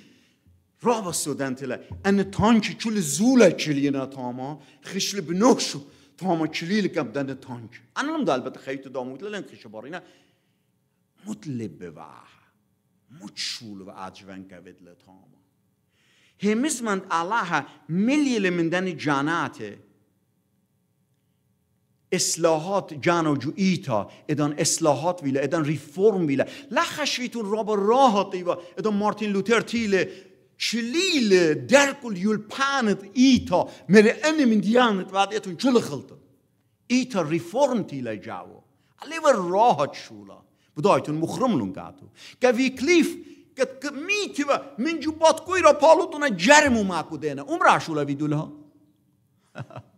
را با سودن تله ان تانکی کل زوله کلینا تاما خشل بنوشو تاما کلیل کم تانک انا لم دا البته خیلی تو دامویت لیلن خیش بارینه مت لبه واح مت شول و ویدل تاما همیز مند الله ملیل مندن جاناته اصلاحات جان و جو ایتا ادان اصلاحات ویلا ادان ریفورم ویلا لخشویتون را با راه دیوا ادان مارتین لوتر تیل چلیل درکل یول پانت ایتا مل این من دیانت وعد ایتون خلط ایتا ریفورم تیل جاو علی و راه شولا بدایتون مخرم لون گاتو که وی کلیف کت میتی و من جو بات کوی را پالوتون جرمو ماکو دینا امراشولا ویدولا ها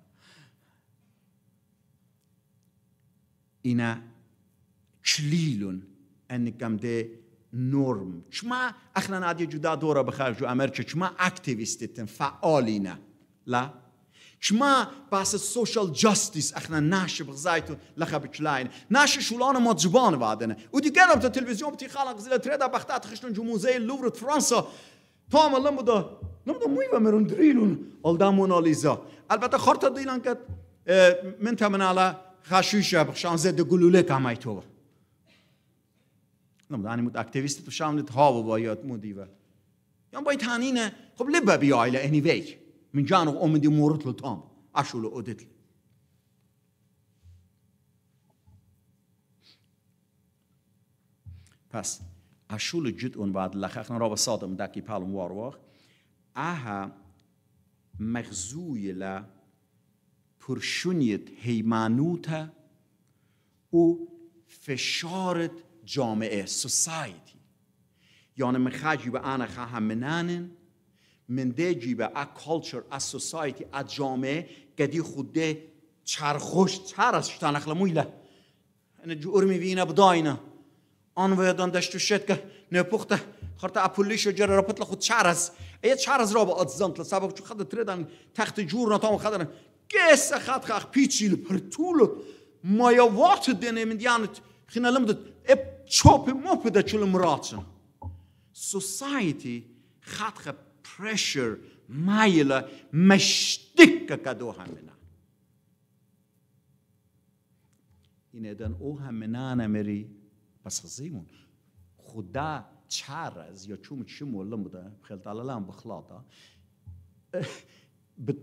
اینا چلیلون انکم ده نرم چما اخنا نادی جدا دورا بخار جو امریکا چما اکتیویستتن نه لا چما باس سوشال جاستیس اخنا ناش بغزایتو لخب بچلاین ناش شولان ما جبان وادنه و دیگرم تا تلویزیون بتی خالق زیل تریدا بختات خشتون جو موزه لوور فرانسا تام لم بودا موی و مرون ریلون الدا مونالیزا البته خارتا دیلان کت من تمنالا خشوشه یا بخشان زد گلوله کم ای تو با نمو دانی مود اکتویست تو شام دید هاو با یاد مودی با یا بای تانینه خب لب بی آیله اینی ویج من جانو اومدی مورد لطام اشول او پس اشول جد اون باید لخه اخنا را با سادم دکی پلم وار واخ اها مغزوی پرشونیت هیمانوتا و فشارت جامعه سوسایتی یعنی من خاجی به آن خواهم منانن من دیجی به ا کلچر ا سوسایتی ا جامعه گدی خود ده چر از شتان اخلمویله انا جور میبینه بداینا آن ویدان دشتو شد که نپخته خورده اپولیش جر رابط لخود چرس ای از را از آدزانت لسبب چو خدا تردن تخت جور نتام نه گس خط خاطر پیچیل پر طول مایا وات دنه من دیانت خیلی اپ چوپ مو پد چل مراتن سوسایتی خط خ پرشر مایلا مشتک کدو همنا این ادن او همنان امری پس خزیمون خدا چاره از یا چوم چی مولم بوده خیلی دلالم بخلاده بت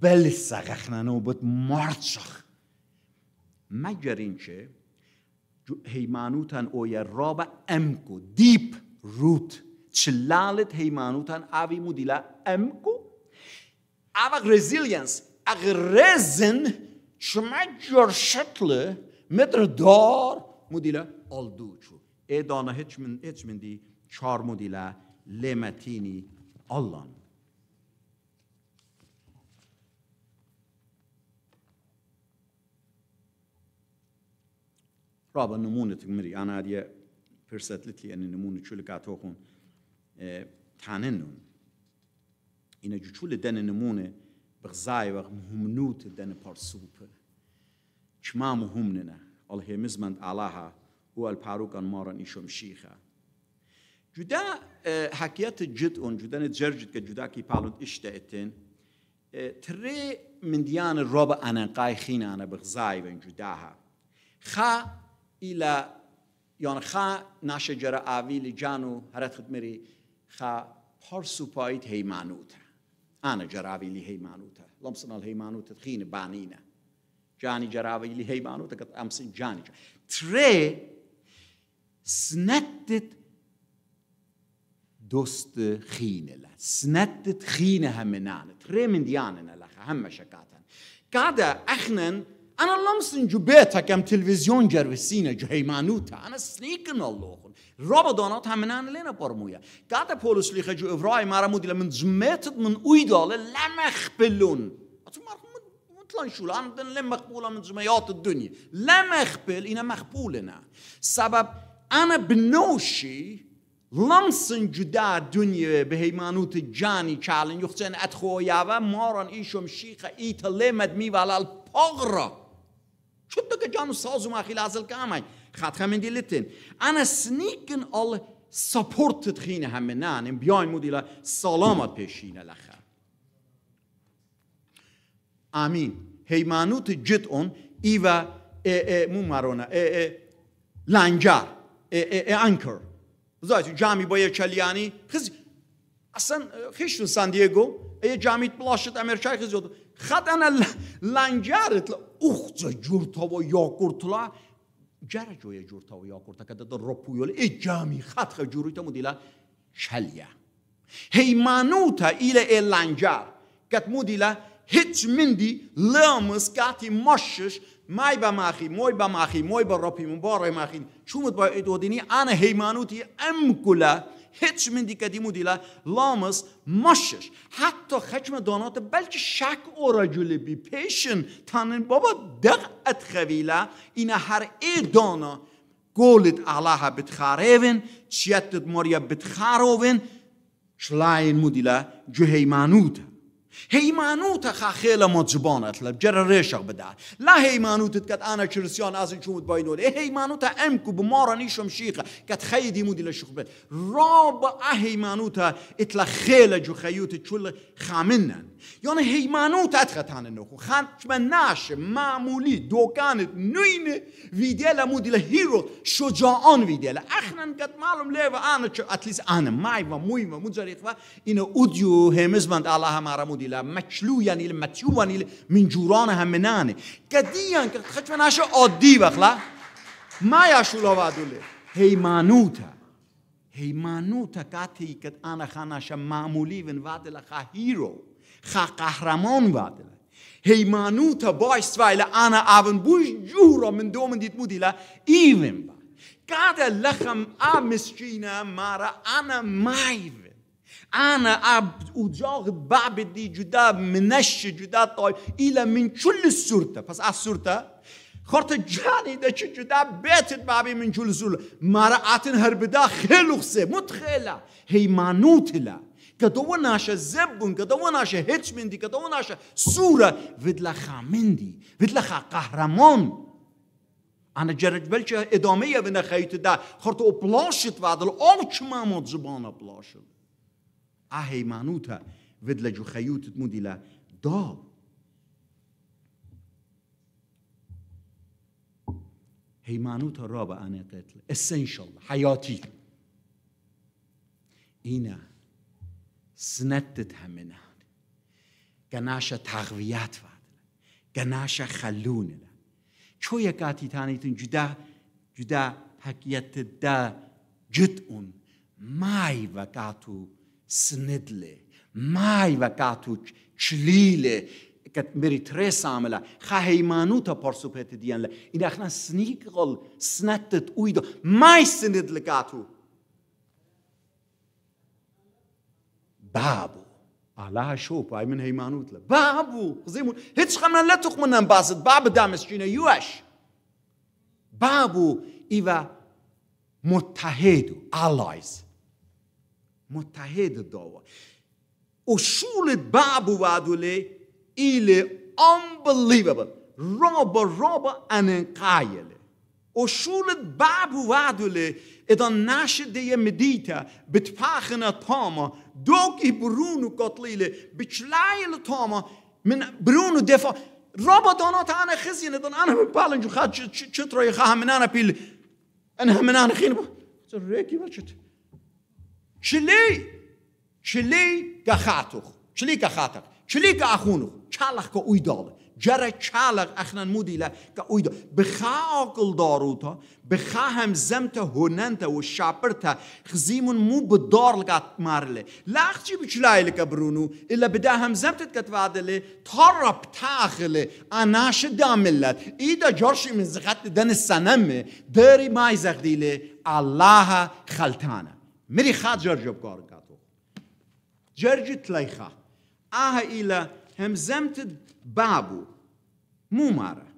بل سغخنن و بت مرد شخ مگر این که هیمانوتن او یه امکو دیپ روت چلالت هیمانوتن اوی مدیلا امکو اوگ رزیلینس اگ ریزن شما جور شکل متر دار مدیلا الدو چو ای هیچ من, هیچ من دی چار مدیلا لیمتینی آلان بابا نمونة مري أنا دي فرصة لتلي أن نمونة شو اللي قاعد لقاتوخون تاننون إن جو شو اللي لدن نمونة بغزاي وغ مهمنوت دن بارسوبة شما مهمننا الله مزمن علاها هو الباروك أن مارن إيشو شيخة جدا حكيات جد أن جدا جرجت كجدا كي بالون اشتئتن تري من ديان الرابع انا قايخين انا بغزاي بين جداها خا إلى یان خا ناشجر آوي لجانو هرات خدمري خا پارسو پایت هیمانوت آن جراویلی هیمانوت لمسنا الهیمانوت خین بانینا جانی جراویلی هیمانوت قد امسن جانی جان. تری سنتت دوست خینه لا سنتت خینه همنان تري من دياننا لخ هم شكاتن قاده اخنن انا لمسن جو كم تلفزيون جرو سين جو انا سنيكن الله خون، دانات همنا لنا برمويا قاعده بولس لي جو افراي مارا لمن جمت من ويدال لمخ بلون اتو مار مودلان شو دن لمخ بولا من جميات الدنيا لمخ بل انا مخبولنا سبب انا بنوشي لمسن جدا دنيا به جاني چالن یختن اتخو و ماران ایشم شیخه ایتله می ولال چون دکه جانو سال زمان خیلی از کامای خاطرمون دیلتن. انا سنیکن الله سپورت خیلی هم می نن. این بیان امین دل. سلامت پیشی نل خر. آمین. هیمانوته جد آن. ای و انکر. باشه. جامی باید چلیانی. خب اصلا خیشون سان دیوگو. ای جامیت بلاشت آمریکای خیلی خط انا لنجر اتلا اخت جورتا و یاکورت لا جر جوی جورتا و یاکورتا که در رپویول ای جامی خط خ جوریتا تا مدیلا چلیا هی ایل ای لنجر که مدیلا هیچ مندی دی لامس کاتی مشش مای با ماخی موی با ماخی موی با رپی مبارای ماخی چومت با ایدو دینی هیمانوتی هی ام کلا هیچ من کدی دیمو لامس ماشش حتی خچم دانات بلکه شک او رجل بی پیشن تانن بابا ات خویلا اینه هر ای دانا گولت علاها وین، چیتت ماریا بتخاروون شلاین جهی جهیمانوده هی خیلی مجبانت لب جر ریشق بده لا هەیمانوتت که انا کرسیان چومت چوت نوده هەیمانوتە هی کو بمارا نیشم شیخه کت خیلی دیمو دیل شخ بێت هی با ئەهەیمانوتە جو خیلی جو چول خامنن یعنی حیمانوت اتغتان نوکو من ناشه معمولی دوکانت نوینه ویدیال مو دیل هیرو شجاعان ویدیل اخنان قد معلوم لیو آن چه اتلیس آن مای و موی و مجریخ و اینو اودیو همزوند الله همارا مو دیل یعنی متیو یعنی من جوران همنانه قدیان که خچمن ناشه عادی بخلا ما اشولا وادوله حیمانوت هیمانوتا کاتی کت آن خانه معمولی ون وادل خاهیرو خا قهرمان بعد تا باش وایله انا اون بوش جورا من دومن دیت مودیلا ایویم با کاده لخم ا مارا انا مایو انا اب اجاغ باب دی جدا منش جدا طای ایلا من چل سورته پس از سورته خورت جانی ده چه جدا بیتت بابی من كل سورته مارا اتن هر بدا هی متخیله تلا. که داوه ناشه زبون که داوه ناشه هیچ مندی که داوه سوره ودلخا مندی ودلخا قهرمان انا جرج بلچه ادامه یه ودلخاییت ده خورده او پلاشت وعدل او چه مامان زبانه پلاشه اهیمانوتا ودلج و خییوتت مودیله دا هیمانوتا رابعانیتت ایسنشال حیاتی اینه سنتت همه نهانه، گناشه تغوییت و گناشه خلونه نهانه، چویه کاتی جدا حقیقت دا جد اون، مای و کاتو سندله، مای و کاتو چلیله، که میری تره سامله، خواهیمانو تا پرسو پیت دیانله، این اخنا غل سنتت اویده، مای سندله کاتو، بابوو ئالا شۆ پای من هەیمانوت لە بابو قزیمون هیچ خمنا لە توخمنم باست با بدامشینە یوش بابوو ئیوە متتەهێد و ئالایز متتەهێدت دەوە و شوولت بابوو وادولێ ئیلێ ئەمبلیبەبن رابا رابا ڕۆ بە ئەنقایلێ و بابو بابوو idan naşi diye medita bitpahına tama برونو brunu katlile biçlayl tama برونو brunu defa دانات انا خزين دان انا جو خد من پیل انا من خیلی با چلی؟ با شلی شلی که جره چالق اخنن مودی که اوید بخا آقل دارو تا بخا هم زمته هننت و شاپر تا خزیمون مو بدار لگات مارله لخ چی بچلای که برونو الا بدا هم زمت کت رب تار پتاخله اناش دا ملت ایدا جرش من زغت دن سنمه داری مای زغدیله الله خلتانه میری خاط جرجب کار کاتو جرجی تلیخه آه ایله همزمت بابو مومارە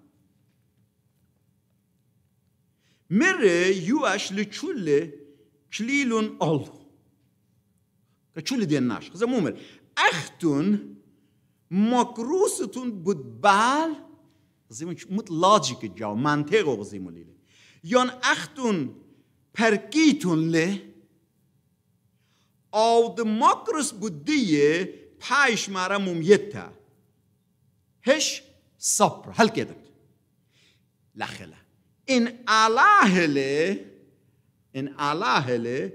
مره مرد لە لچول کلیلون اول که چولی دێن ناش مکروستون مومر بال مۆکروستون بودبال مت لاجیکە جاو مانتێغۆ غزیملیلێ یان اختون پرکیتون له او د بودیه دیه. پای شماره مومیت تا هش صبر هل کې دت لخله ان الله له ان الله له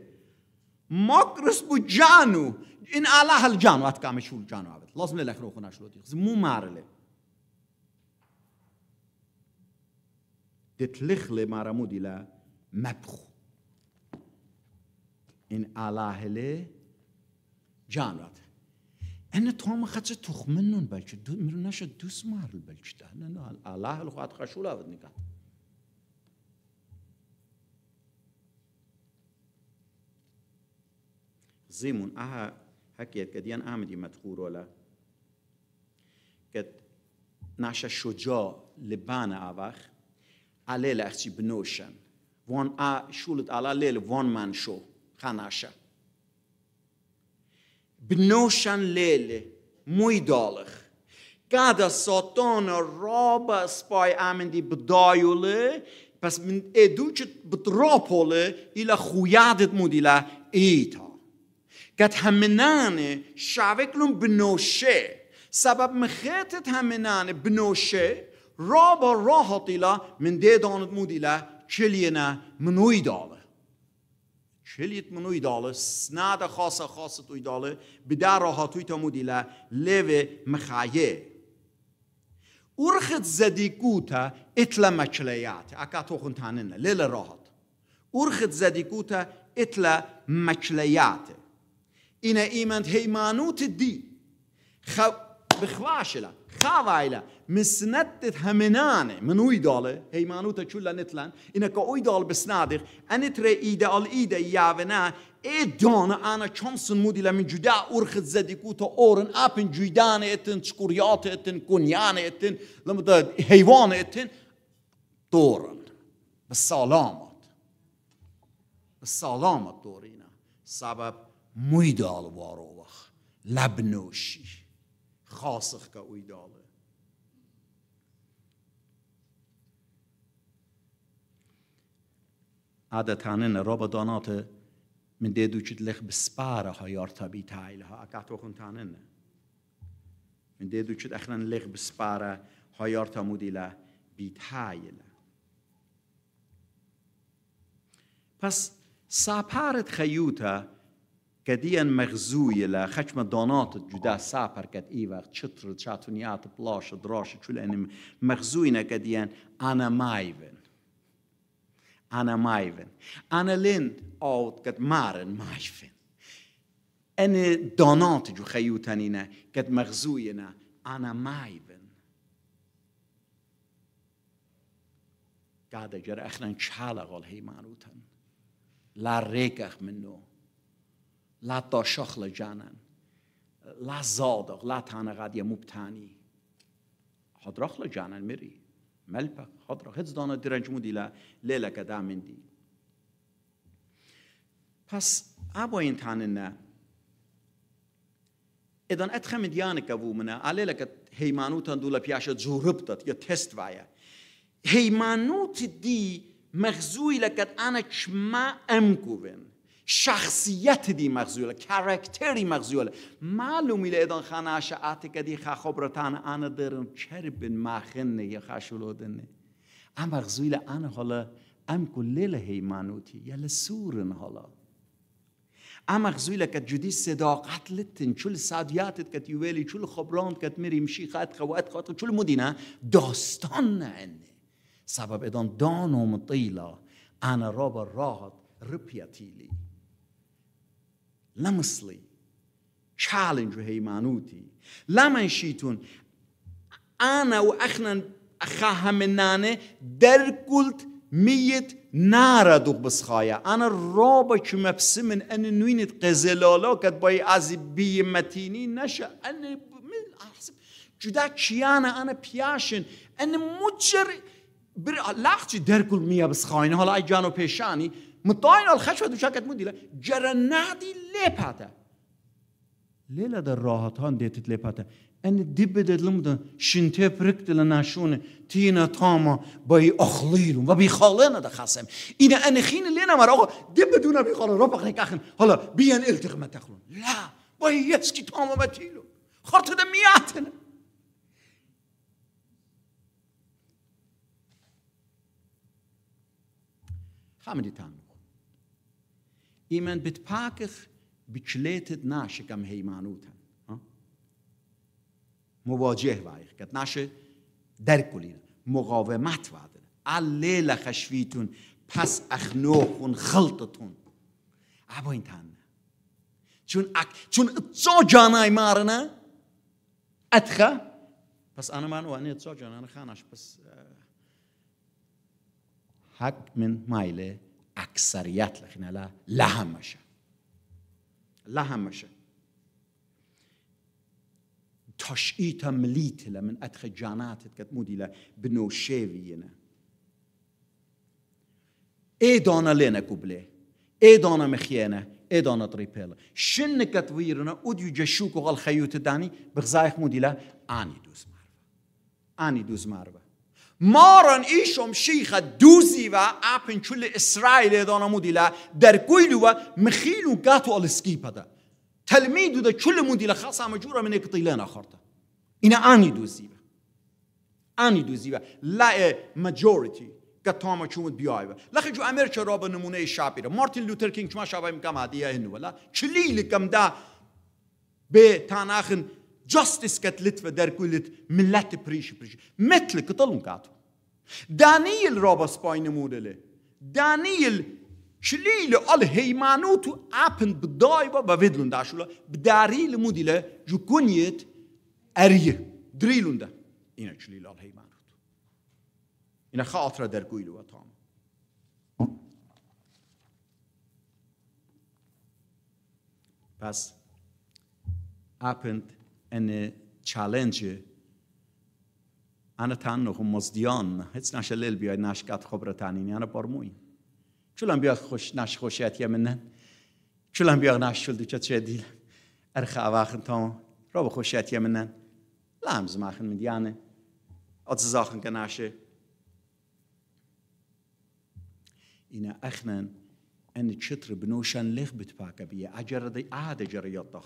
مکرس جانو ان الله له جانو ات کام جانو عبد لازم له خرو خونه شلو دي مو مارله دت لخله مارمو دي لا مبخ ان الله له جانو عبد هن توما هم تخمنون توخ دو مرونش دوس مار بلچه ده انا الله لو خاطر شولا نگه زيمون أها هكيت كديان احمد مدخور ولا كد ناشا شجاع لبانا أباخ عليه لأختي بنوشن وان آ شولت على ليل وان من شو خناشا بنوشن لیل موی دالخ قد ساتان راب سپای امندی بدایوله پس من ادو چه بدراپولی خویادت مودیله ایتا قد همینان شوکلون بنوشه سبب مخیتت همینان بنوشه رابا راحتیلا من دیدانت مودیلا کلینا منوی دالخ شلیت منو داله سناد خاص خاص اوی داله به در توی مخایه ارخت زدی گوتا اتلا مکلیات تانینه لیل راحت ارخت زدی گوتا اتلا اینه ایمند هیمانوت دی خب بخواشلن خواهیله مسنت همنانه من اوی داله هیمانوتا چولا نتلن که اوی دال بسنادر انت رئیده ایده آل ایده یاونا ای دانه انا چمسن مودی لمن جدا ارخت زدیکو تا اورن اپن جویدانه اتن چکوریات اتن کنیانه اتن لما دا حیوانه اتن دورن بسالامت بسالامت دورینا سبب وارو وخ لبنوشی gasig ka uitdale. عدد هانن رابا دانات من دي دوشت لخ بسبارة ها يارتبي تايلها أكات وخن تانن من دي دوشت أخلن لخ بسبارة ها يارتمودي بی تایل پس ساپارت خیوتا كديان مغزوية لا خشمة دونات جدا سابر كد إيوا تشتر تشاتونيات بلاش دراش شو لأن مغزوينا كديان أنا مايفن أنا مايفن أنا لين أوت كد مارن مايفن أنا دونات جو خيوتانينا كد مغزوينا أنا مايفن قاعدة جرى أخنا نشالغ الهيمانوتن لا ريكخ منه لا تشخل لجانن لا زادق لا تانا تانغاد يا مبتاني حضرخ لجانن مري ملبك حضرخ هتز دانا درنج مودي لا ليلة كدا دي پس ابو این تاننه ادن اتخم ديانك ابو منا علي لك هيمانوتن دولا بياشا جوربتت يا تست وايا هيمانوت دي مخزوي لك انا چما ام كوين شخصیت دی مغزول کرکتری مغزول معلومی لیدان خانه اشعاتی که دی خخاب را تن آن درم چر بین مخن نه یه خشولودن ام مغزول آن حالا ام کلیل هیمانوتی یل سورن حالا اما غزویل که جدی صداقت لتن چول صادیاتت که یویلی چول خبراند که میری مشی خط خواهد خاطر چول مدینه داستان نه انه سبب ادان مطیلا طیلا انا با راحت رپیتیلی چالنج و هیمانوتی لمن شيتون و اخن أخاها در دركلت ميت نارا دوخ بسخايا انا رابا كمبس من أن نوینت قزلالا بای باي بی متینی نشا انا من احسب جدا چیانا انا پیاشن انا مجر بر در درکل میا بسخاینا حالا ای جانو پیشانی مطاين الخشوة دوشاكت موديلا جرنادي لباتا ليلة در راحتان ديتت دیب أن دب شنته شنتي بركت نشونه. تينا تاما باي أخليلون وبي خالينا دا خاسم إنا أنا خين لنا مر آقا دونا بي بی ربک ریک هلا بیان بیان ما تخلون لا باي يسكي تاما ما تيلون خرط دا مياتنا خامدي تانو ایمان بیت پاکخ beçletet ناشه کم heymanutan. مواجه وایخ که ناشه درک مقاومت وعده اللیل خشویتون پس اخنوخون خلطتون ابا این تن چون اک چون اتسا جانای مارنه اتخه پس انا من وانی اتسا جانای خانش پس حق من مایله اكثريات الخنالة لا همشه لا همشه تشئيت مليتلا من أدخل جانات كتمودي لا بنوشه وینه ای دانا لینه كوبلي ای دانا مخیانه ای دانا تريبيلا شن كتويرنا اوديو جشوكو غال خيوت داني بغزايخ مودي لا اني دوز ماربا آنی دوز ماربا مارن ishom شیخه duziva apen کل اسرائیل dana در der kuiluva مخیلو گاتو al skipada. تلمیدو ده کل مودیله خاص مجورة من اکتیلا آخرته اینا آنی دوزیبه آنی دوزیبه لا ماجورتی قطام چومد بیایبه لخی جو امریکا را به نمونه شابیره مارتین لوتر کینگ چما شابه مکم هدیه هنو ولا چلی لکم دا به تاناخن جستس کت لطفه در کلیت ملت پریش پریش مثل کتلون کاتو دانیل را بس پاین مودله دانیل چلیل آل هیمانو تو اپن بدای با با ویدلون داشولا بداریل مودیله جو کنیت اریه دریلون ده اینه چلیل آل هیمان اینه خاطر در گویلو و تام پس اپند این چالنجه انا تانو خو مزدیان هیچ نشه لیل بیاید نشکت خوب خبر تنینی انا بارموی چول هم بیاید خوش نش خوشیت یه منن چول هم نش شل دوچه چه دیل ارخه اواخن تا را با خوشیت یه منن لهم زم اخن من دیانه که نشه اینه اخنن این چطر بنوشن لغ بتپا بیه اجره دی اهد اجره یاد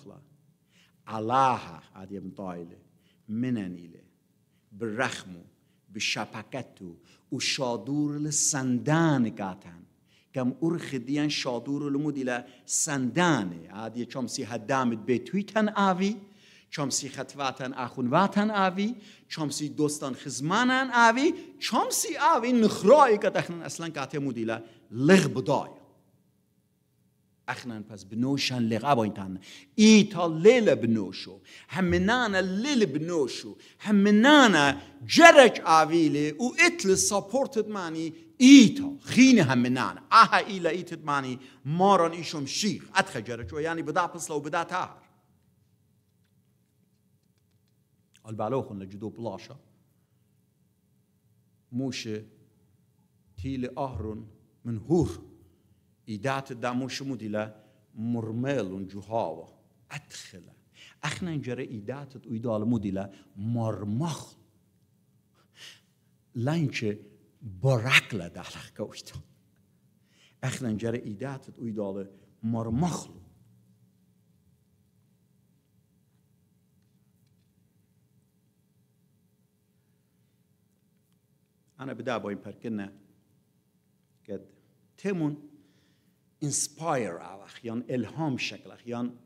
علاها آدیم طایده منن ایله و بشبکته شادور لسندان گاتن گاتن کم ديان شادور لمو إلى سندان عادي كم هدامت چامسی آوی آوی سی خطواتن اخون واتن آوی چم دوستان خزمانن آوی چامسی آوی نخرای که اصلا کاته مودیله لغ بدای اخنا پس بنوشن لغابوینتان ایتا لیل بنوشو همنان لیل بنوشو همنان جرک آویلی او اتل سپورتت مانی ایتا خین همنانا آها ایلا ایتت مانی ماران ایشم شیخ اتخ جرک و یعنی بدا پسلا و بدا البالو خون لجدو پلاشا موشه تیل آهرون من هور idate da مرمل مرمل اون جوهاو ادخله. اخنا جره ایدات اوی مو دیلا مرمخ لانچه برکل دالخ گوشتا اخنا جره ایدات اوی دال مرمخ. انا بدا این پرکنه تمون اوخ یان الهام شکل اخیان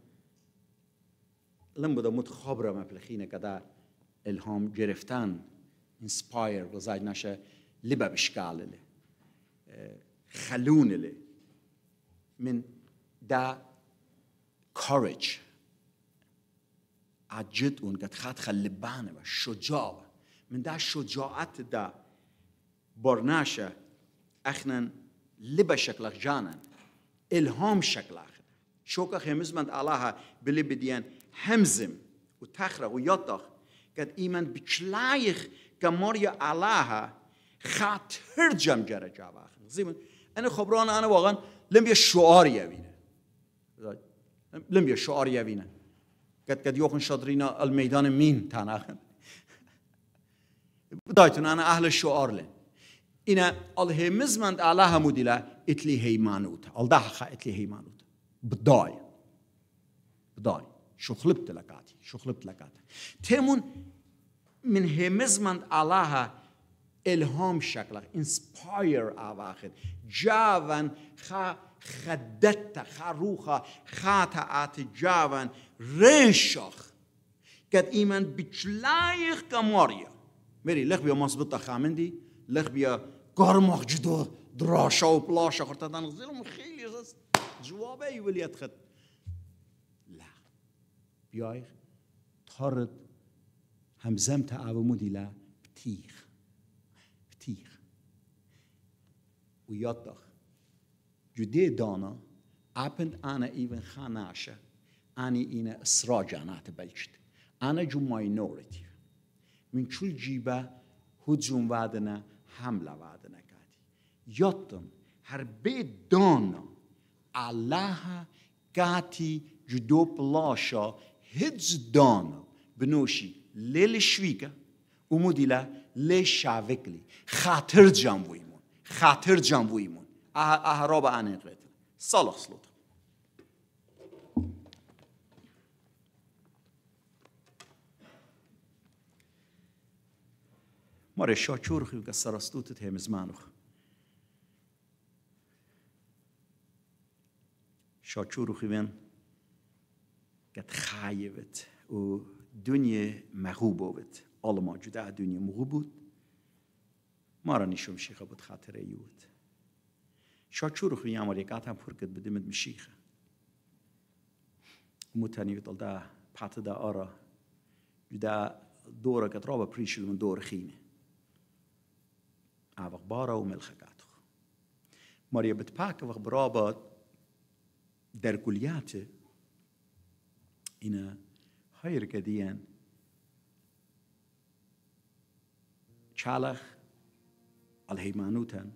لم بوده مت خبره مپلخینه کدا الهام گرفتن و بزای نشه لبه بشکال خلون له من دا کوریج، عجد اون قد خط خلبانه و شجاع من دا شجاعت دا برناشه اخنن لبه شکل جانن الهام شکل آخه. شوکا خمز مند الله بلی بدین همزم و تخرا و یاد داخت که ایمن بچلایخ که مار الله خاطر جمجره جا جاو آخر زیمون این خبران آنه واقعا لم شعار یوینه لم شعار یوینه کد کد یوخن شادرین المیدان مین تان آخه. دایتون آنه اهل شعار لین اینه الهمز همزمند الله مودیله قالت لي هيمانوت الدحخة قالت لي هيمانوت بضاي بضاي شو خلبت لكاتي شو خلبت لكاتي تيمون من همزمند الله الهام شكل انسباير اواخر جاون خا خدت خا روخا خروخا خاتعات جاون رنشخ قد ايمان بتلايخ كماريا مري لخ بيا مصبت خامندي لخ بيا قرمخ جدو دراشا و بلاشه خرطة تنغزي خیلی از جوابه ولیت خد لا بیای تهرد همزم تعاومودی تیخ. و یاد ويطخ جدی دانا اپند انا إيفن خاناشة این إنا إسراج أنا بلچت انا جو ماينورتي من چول جیبه هجوم وادنه حمله وادنه Jotun Herbedana Allaha Kati Judoplasha Hidzdana بنوشي للشويكة وموديلا لشاوكلي خاطر جنبويمون خاطر جنبويمون أهراب آه، عن القتل صلاح سلطة مرة شاچور خيوكا سرستوتت هم زمانوخ شاچور خوبن قد خایبت و دنیا مغوب بود آل موجوده دنیا مغوب بود ما را نشوم شیخه بود خاطره ای بود شاچور خوبی امریکات هم فرقت بدمت مشیخه متنی دا پات دا آرا جدا دوره قد رابا بريشل من دور خيمة عبق بارا وملخ قاتخ مريا بتباك وغ برابط derkuljate ina hayır kediyen çalak al heymanutan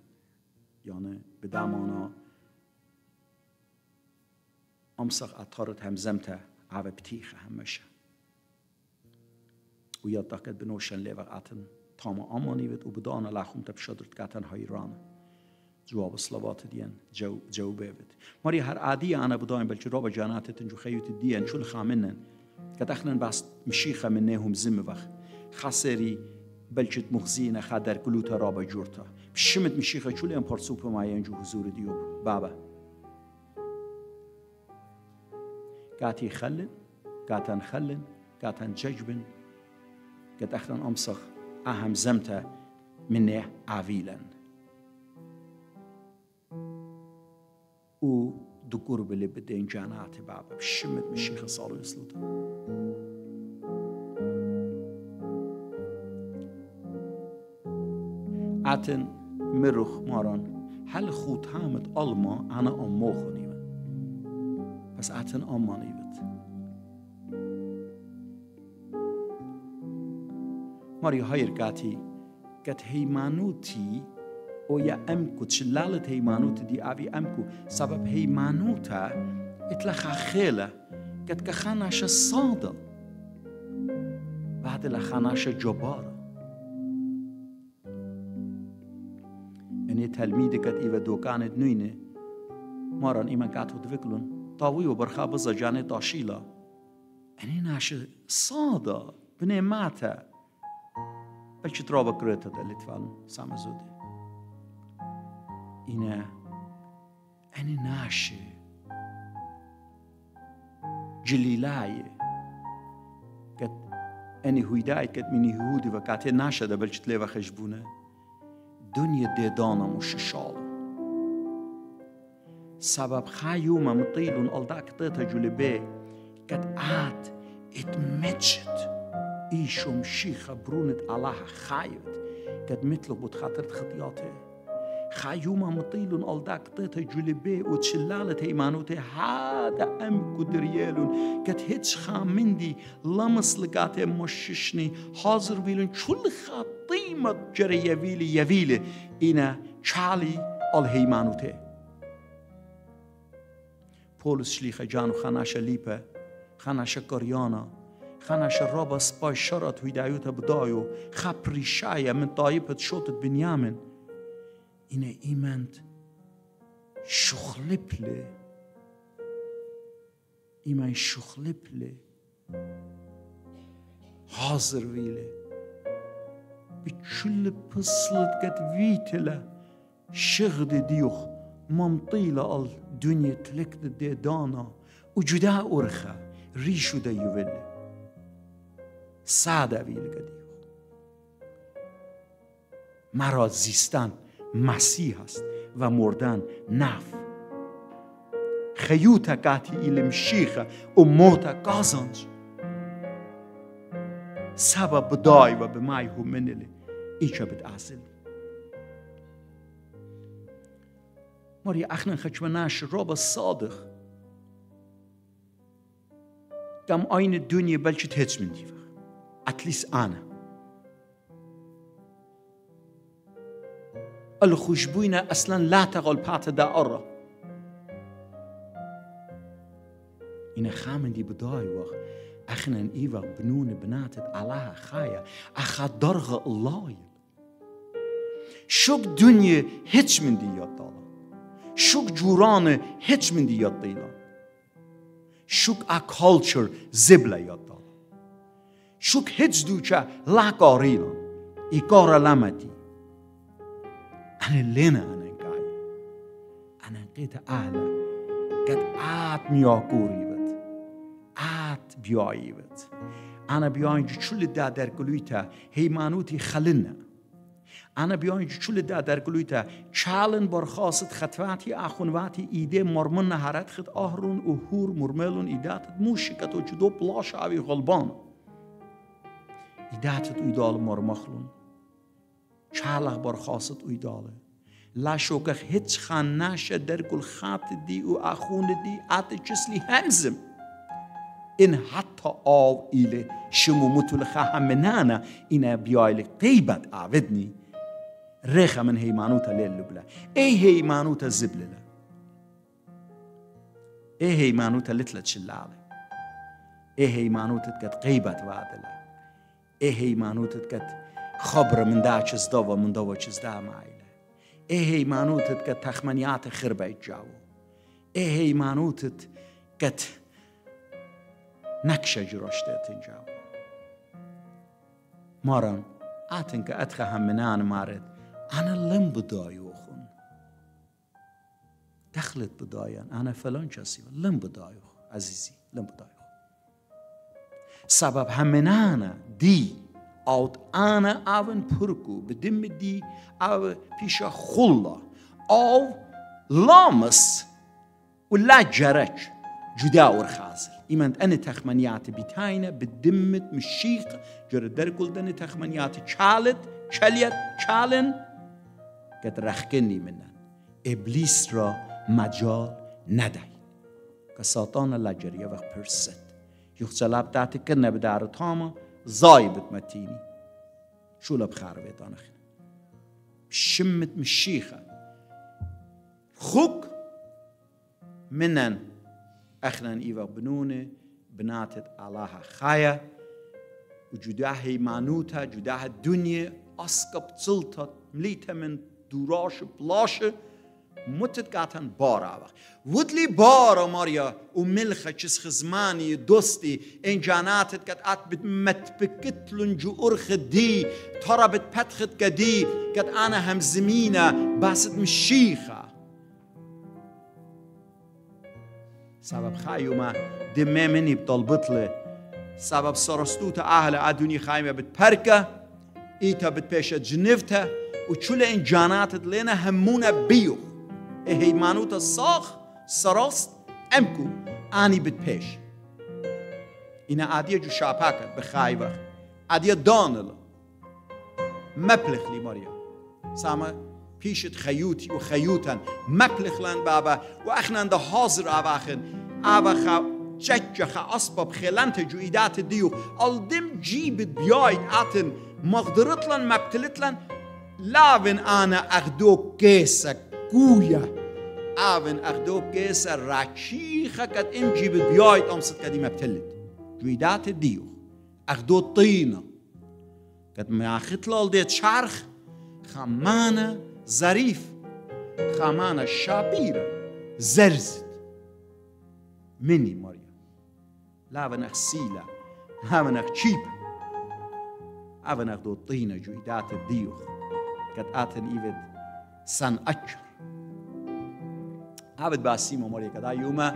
yani bedamana امسخ اطارت هم زمتا عاب بتيخ همشا ويا داكت بنوشن ليفر اتن تاما اماني بت وبدانا لخوم تبشدرت قطن هايران جواب الصلوات دیان جو جو بيبت ماری هر عادية أنا بدايم بلش رابع جانات تن جو خیوت دیان چون الديان شو الخامنن باست بس مشيخة منهم زم وخ خسري بلشت مخزین خدر كلوتا رابع جورتا بشمت مشيخة ام پارسو بارسوب ما جو حضور ديوب بابا قاتي خلن قاتن خلن قاتن ججبن قد أخلن أمسخ أهم زمتا منه عويلن او دو به دین جاناتی بابا بشمت مشیخ الشيخ صالح عتن مروخ ماران هل خود هامت آلما انا أمو خنيمة بس اتن أما ماری ماري هاير قاتي گت هیمانوتی ئۆیا ئەم کو چلاڵت هەیمانوت دی ئاوی ئەم کو سەبب هەیمانوتە ئیتلەخا خێلە گەت کە خاناشە ساڵدڵ بعد لە خاناشە جۆبارە ئەنێ تەلمی دەکەت ئیوە دۆکانت نوینێ ماران ئیمە کات و دوکلون تاوی و بەرخا بزەجانێ تاشیلا ئەنێ ناشە سادا بنێ ماتە بەچی ترا بەکرێتە دە لتوان سامە إنا أنا ناشي جليلاي كت أنا هويداي كت من يهودي وكات ناشا دبل تلي وخشبونة دنيا ديدانا مش شال سبب خايوما مطيلون ألدا كتاتا جولي كت آت اتمتشت إيشم شيخة برونت الله خايت كت مثله بتخاطر خطياتي خیوم مطیلون آل دکته تا جلبه و چلال تا ایمانو تا ام قدریلون کت هیچ خامندی لمس لگات مششنی حاضر ویلون چول خاطیمت جر یویل یویل اینا چالی آل هیمانو تا پولس شلیخ جانو خاناش لیپه خاناش کاریانا خاناش رابس سپای شرط ویدایو تا بدایو خپریشای من طایبت شدت بنیامن این ایمند شخلی پلی ایمند شخلی پلی حاضر ویلی بچل پسلت گت ویتلا شغ دیوخ منطیل آل دنیا تلک دی دانا او جدا ارخا ساده ویل گت مرا مسیح است و مردن نف خیوت ایلم شیخ و موت قازانج سبب دای و به مای هم منلی ایچه بد اصل ماری اخن خکم نش رابا صادق دم آین دنیا بلکه هیچ من دیوخ اتلیس آنه الخشبوينة اصلا لا تغل بعت دا أرى این خامن دي بداي وخ أخنا إيفا بنون بناتت علىها خایا اخا درغ شک شوک هیچ هیچ من دی شک شوک جوران هیچ من دی شک شوک ا زبل زبلا شک شوک هیچ دوچه لا ای کارا لامتی eine Lehne an این Gei. An این Gitter alle. که at mio guribet. At bioibet. انا بیاین جو چول دا در گلوی تا هیمانوتی خلن انا بیاین جو چول دا در گلوی خاصت چالن برخواست خطواتی اخونواتی ایده مرمن نهارت خد آهرون و هور مرملون ایداتت که تو جدو بلاش آوی غلبان ایداتت ایدال مرمخلون چالق برخاصت اوی داله لا شوکخ هیچ خان ناشه در کل خات دی و اخون دی آت چسلی همزم این حتی آو ایله شمو متل خهمنانا اینا بیایل قیبت آودنی ريخة من هيمانوتا للبلا اي هيمانوتا زبللا اي هيمانوتا لتلت شلالة اي هيمانوتا تكت قيبة وادلة اي هيمانوتا تكت خبرة من دا چزدوا من دوا چزدا مايلة ايه ايمانوتت قد تخمنيات خربة اتجاو ايه ايمانوتت قد نكشة جروشت اتنجاو مرم آتنك اتخهم منان مارد انا لم بدايو خون دخلت بدايان انا فلان جاسي لم بدايو عزيزي لم بدايو سبب همنانا دي alt پرکو پرکو pırku دی پیش di او او لامس و lamas جدا جرج جداور خازل ایمند أنا تخمنيات بتاينة بدمت مشیق جر در كل تخمنیات چالت چلیت چالن قد رخکنی منن ابلیس را مجال ندهي كساتان لجريه وقت سلاب يخصلاب داتك نبدار تاما زاي بتمتيني شو لا بيت انا خير شمت مشيخة خوك منن اخنا ايفا بنونه بناتت الله خايا وجداها مانوتا جداها الدنيا اسكب تلتت مليتا من دوراش بلاشة متت متتقاتن بارا وقت ودلی بارا ماریا و ملخه چیز خزمانی دوستی این جاناتت قد ات بت بد متبکتلن جو ارخ دی تارا بد پتخت قدی قد انا هم زمینه باست مشیخه سبب خايمة دمي مني بطلبطلة سبب سرستو سرستوتا أهل أدوني خايمة بتبركة إيتا بتبيشة جنفتها وشو لإن جاناتت لنا همونة بيوخ e heimanuta sag سراست emku آنی بد pesh ina عادیه جو shapaka به khayva عادیه دانل، مبلغ لی ماریا ساما پیشت خیوتی و خیوتن مپلخ لن بابا و اخنان ده حاضر اواخن اواخا خا اسباب خلنت ایدات دیو الدم جیبت بیاید اتن مقدرت لن مبتلت لن لاون آنا اخدو کیسا گویه أبن اخدو بكيس الراكشيخة كت امجي بديايت امصد قديمة بتلت جويدات الديو اخدو الطينة كت معاخت لال ديت شرخ خمانة ظريف خمانة شابيرة زرزت مني مريم لا بنخ سيلة لا بنخ تشيبة أبنخ دو الطينة جويدات الديوخ قد آتن إيفد سن أجر ئابد باسی مۆمەڵێکەدا یومە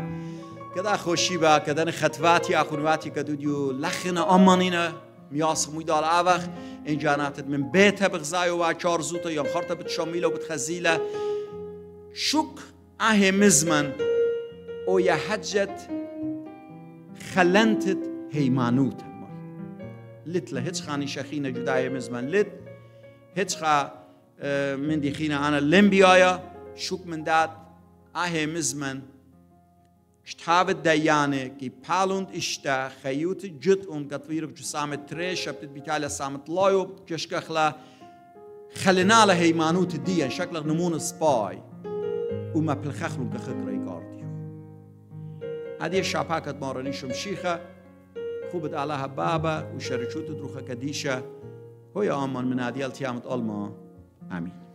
کەدا خۆشی بە کە دەن خەتواتی ئاخونواتی کە دوودی و لەخنە ئەمەینە میاسمووی داڵ ئاوەخ ئینجاناتت من بێتە بغزای و وا چار زوتە یان خەرتە بتشەمیلە و بتخەزیلە شوک ئاهێ مزمن ئۆ یە حەجەت خەلەنتت هەیمانوتە لت لە هیچ خانی شەخینە جودایە مزمن لت هیچ خا اه، من دیخینە ئاە لم بیایە شوک مندات ئاهێ مزمن شتاب شتابت كي بالوند اشتا خيوت جت اون قطوير بجو سامت تري شەبت بیتا لە سامت لای و خلنا خەلنا لە هەیمانوت دیە شەکل نمونە سپای ومە پلخەخل و کە خڕی گاردی ئەدیە شاپاکت شمشيخة شمشیخە خوبت بابا بابە دروخة كديشة هو يا امان من منادیال التيامت ئەلما امين